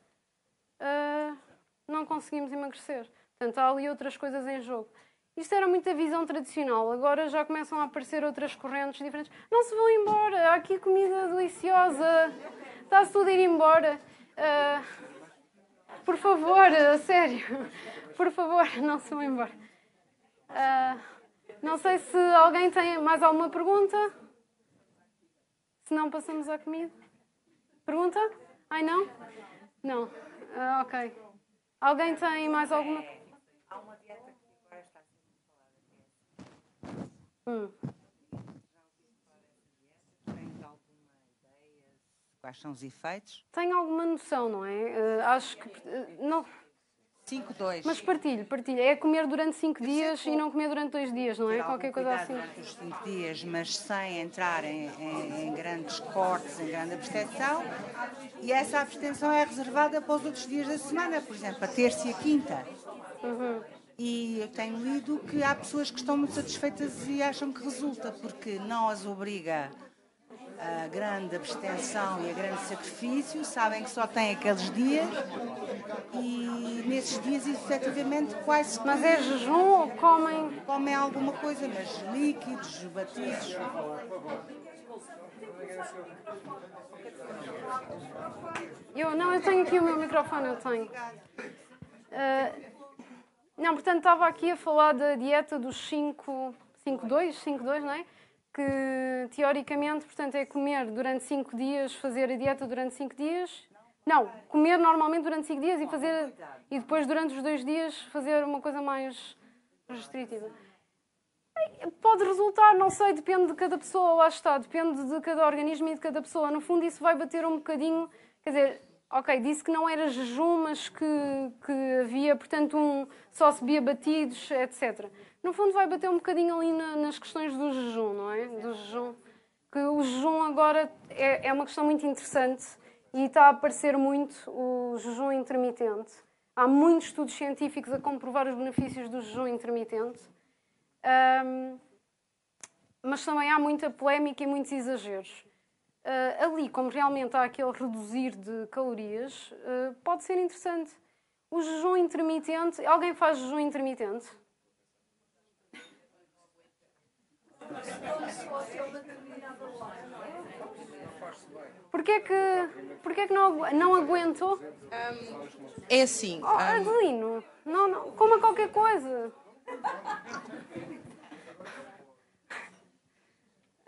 uh, não conseguimos emagrecer. Portanto, há ali outras coisas em jogo. Isto era muito a visão tradicional, agora já começam a aparecer outras correntes diferentes. Não se vão embora, há aqui comida deliciosa. Está-se tudo a ir embora. Uh, por favor, a sério. Por favor, não se vão embora. Uh, não sei se alguém tem mais alguma pergunta. Se não, passamos à comida. Pergunta? Ai, não? Não. Uh, ok. Alguém tem mais alguma? É, há uma dieta que agora está a ser falada. Quais são os efeitos? Tenho alguma noção, não é? Uh, acho que. Uh, não. 5, 2. Mas partilho, partilho. É comer durante 5 dias e não comer durante 2 dias, não é? Qualquer coisa assim. Durante os 5 dias, mas sem entrar em, em, em, grandes cortes, em grande abstenção. E essa abstenção é reservada para os outros dias da semana, por exemplo, a terça e a quinta. Uhum. E eu tenho lido que há pessoas que estão muito satisfeitas e acham que resulta, porque não as obriga a grande abstenção e a grande sacrifício, sabem que só têm aqueles dias e nesses dias efetivamente quase. Mas é jejum ou comem? Comem alguma coisa, mas líquidos, batidos. Eu não, eu tenho aqui o meu microfone, eu tenho. Uh, não, portanto, estava aqui a falar da dieta dos 5, 2, 5, 2, não é? que teoricamente, portanto, é comer durante 5 dias, fazer a dieta durante 5 dias. Não, comer normalmente durante 5 dias e fazer e depois durante os dois dias fazer uma coisa mais restritiva. Pode resultar, não sei, depende de cada pessoa, lá está, depende de cada organismo e de cada pessoa. No fundo, isso vai bater um bocadinho, quer dizer, ok, disse que não era jejum, mas que, que havia, portanto, um, só se via batidos, etc no fundo vai bater um bocadinho ali na, nas questões do jejum, não é? Do jejum. Que o jejum agora é, é uma questão muito interessante e está a aparecer muito o jejum intermitente. Há muitos estudos científicos a comprovar os benefícios do jejum intermitente. Um, mas também há muita polémica e muitos exageros. Uh, ali, como realmente há aquele reduzir de calorias, uh, pode ser interessante. O jejum intermitente, alguém faz jejum intermitente? Porquê que, porquê que não, não aguentou? Um, é assim. Oh, ah, Adelino, não, não, coma qualquer coisa.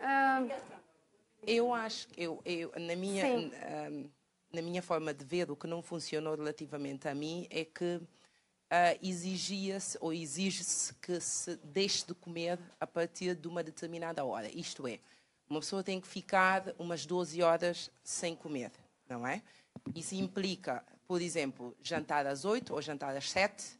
um... Ah, eu acho que eu, eu na minha ah, na minha forma de ver o que não funcionou relativamente a mim é que uh, exigia-se ou exige-se que se deixe de comer a partir de uma determinada hora. Isto é, uma pessoa tem que ficar umas 12 horas sem comer, não é? Isso implica, por exemplo, jantar às 8 ou jantar às 7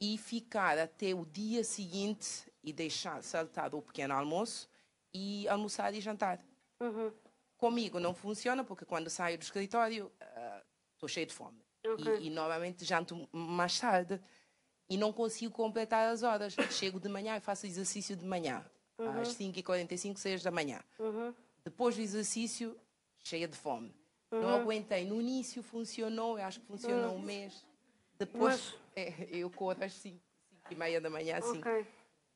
e ficar até o dia seguinte e deixar saltar o pequeno almoço e almoçar e jantar. Uhum. Comigo não funciona porque quando saio do escritório estou ah, uh, cheio de fome. Okay. E, e normalmente janto mais tarde e não consigo completar as horas. Chego de manhã e faço exercício de manhã, uhum. às 5h45, 6 da manhã. Uhum. Depois do exercício, cheia de fome. Uhum. Não aguentei. No início funcionou, eu acho que funcionou uhum. um mês. Depois, Mas... é, eu corro às 5, 5 e meia da manhã, assim. Okay.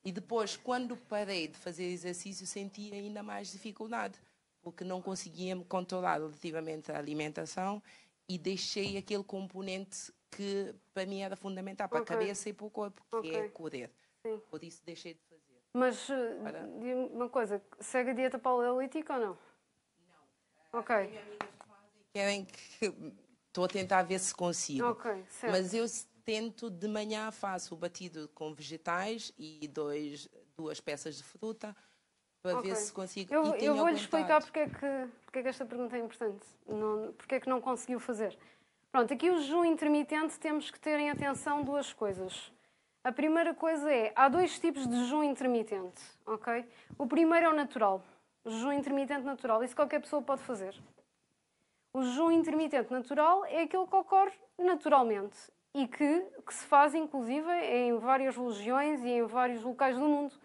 E depois, quando parei de fazer exercício, senti ainda mais dificuldade, porque não conseguia me controlar relativamente à alimentação e deixei aquele componente que para mim era fundamental para okay. a cabeça e para o corpo, que é okay. é correr. Sim. Por isso deixei de fazer. Mas Para... Eh, uma coisa, segue a dieta paleolítica ou não? Não. Ah, ok. querem que. Estou a tentar ver se consigo. Ok, certo. Mas eu tento de manhã faço o batido com vegetais e dois, duas peças de fruta para okay. ver se consigo. Eu, eu vou-lhe explicar porque é, que, porque é que esta pergunta é importante, não, porque é que não conseguiu fazer. Pronto, aqui o jejum intermitente temos que ter em atenção duas coisas. A primeira coisa é, há dois tipos de jejum intermitente, ok? O primeiro é o natural, o jejum intermitente natural, isso qualquer pessoa pode fazer. O jejum intermitente natural é aquele que ocorre naturalmente e que, que se faz, inclusive, em várias religiões e em vários locais do mundo.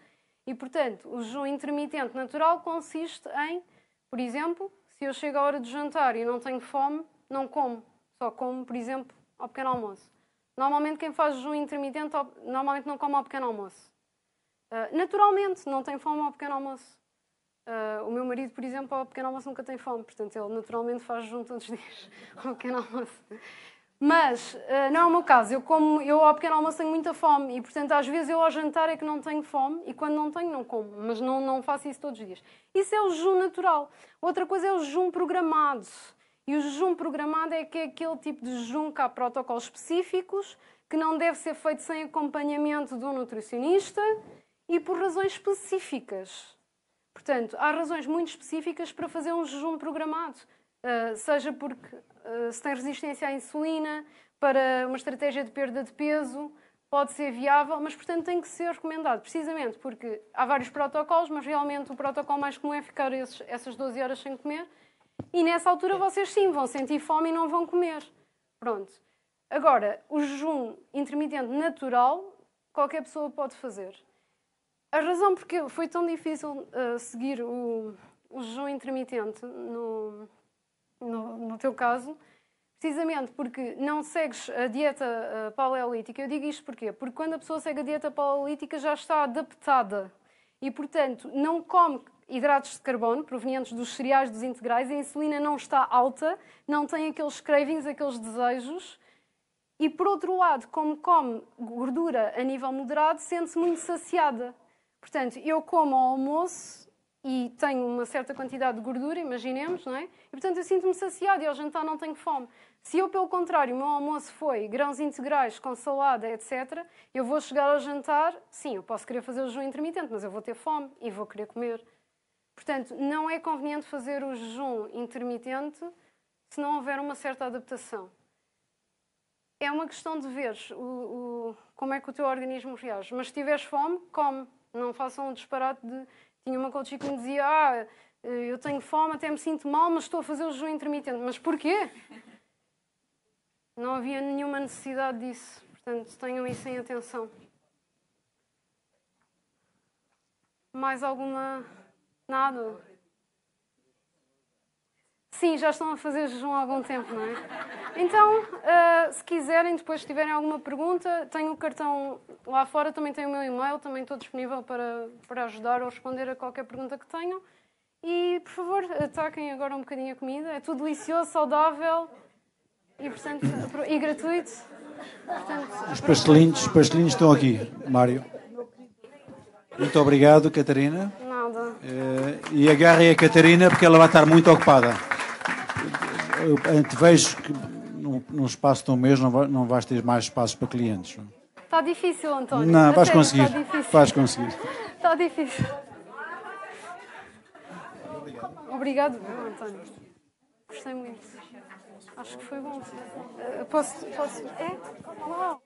E, portanto, o jejum intermitente natural consiste em, por exemplo, se eu chego à hora de jantar e não tenho fome, não como. Só como, por exemplo, ao pequeno almoço. Normalmente quem faz jejum intermitente normalmente não come ao pequeno almoço. Uh, naturalmente, não tem fome ao pequeno almoço. Uh, o meu marido, por exemplo, ao pequeno almoço nunca tem fome, portanto ele naturalmente faz jejum todos os dias ao pequeno almoço. Mas eh, não é o meu caso. Eu, como, eu ao pequeno almoço tenho muita fome e, portanto, às vezes eu ao jantar é que não tenho fome e quando não tenho, não como. Mas não, não faço isso todos os dias. Isso é o jejum natural. Outra coisa é o jejum programado. E o jejum programado é que é aquele tipo de jejum que há protocolos específicos que não deve ser feito sem acompanhamento do nutricionista e por razões específicas. Portanto, há razões muito específicas para fazer um jejum programado. Uh, seja porque eh, se tem resistência à insulina, para uma estratégia de perda de peso, pode ser viável, mas portanto tem que ser recomendado, precisamente porque há vários protocolos, mas realmente o protocolo mais comum é ficar esses, essas 12 horas sem comer e nessa altura vocês sim vão sentir fome e não vão comer. Pronto. Agora, o jejum intermitente natural qualquer pessoa pode fazer. A razão porque foi tão difícil uh, seguir o, o jejum intermitente no, no, no teu caso, precisamente porque não segues a dieta eh, paleolítica. Eu digo isto porquê? Porque quando a pessoa segue a dieta paleolítica já está adaptada e, portanto, não come hidratos de carbono provenientes dos cereais dos integrais, a insulina não está alta, não tem aqueles cravings, aqueles desejos. E, por outro lado, como come gordura a nível moderado, sente-se muito saciada. Portanto, eu como ao almoço e tenho uma certa quantidade de gordura, imaginemos, não é? E portanto eu sinto-me saciado e ao jantar não tenho fome. Se eu, pelo contrário, o meu almoço foi grãos integrais com salada, etc., eu vou chegar ao jantar, sim, eu posso querer fazer o jejum intermitente, mas eu vou ter fome e vou querer comer. Portanto, não é conveniente fazer o jejum intermitente se não houver uma certa adaptação. É uma questão de veres o, o, como é que o teu organismo reage. Mas se tiveres fome, come. Não façam um disparate de tinha uma coach que me dizia: Ah, eh, eu tenho fome, até me sinto mal, mas estou a fazer o jejum intermitente. Mas porquê? Não havia nenhuma necessidade disso. Portanto, tenham isso em atenção. Mais alguma? Nada? Sim, já estão a fazer jejum há algum tempo, não é? Então, uh, se quiserem, depois se tiverem alguma pergunta, tenho o cartão lá fora, também tenho o meu e-mail, também estou disponível para, para ajudar ou responder a qualquer pergunta que tenham. E, por favor, ataquem agora um bocadinho a comida. É tudo delicioso, saudável e, portanto, e gratuito. Portanto, os, pastelinhos, os pastelinhos estão aqui, Mário. Muito obrigado, Catarina. Nada. Uh, e agarrem a Catarina porque ela vai estar muito ocupada eu antevejo que num, espaço tão mesmo mês não, vais ter mais espaços para clientes. Está é? difícil, António. Não, vais tá conseguir. Vais conseguir. Está difícil. Obrigado, António. Gostei muito. Acho que foi bom. Eh, posso. posso... É? Uau!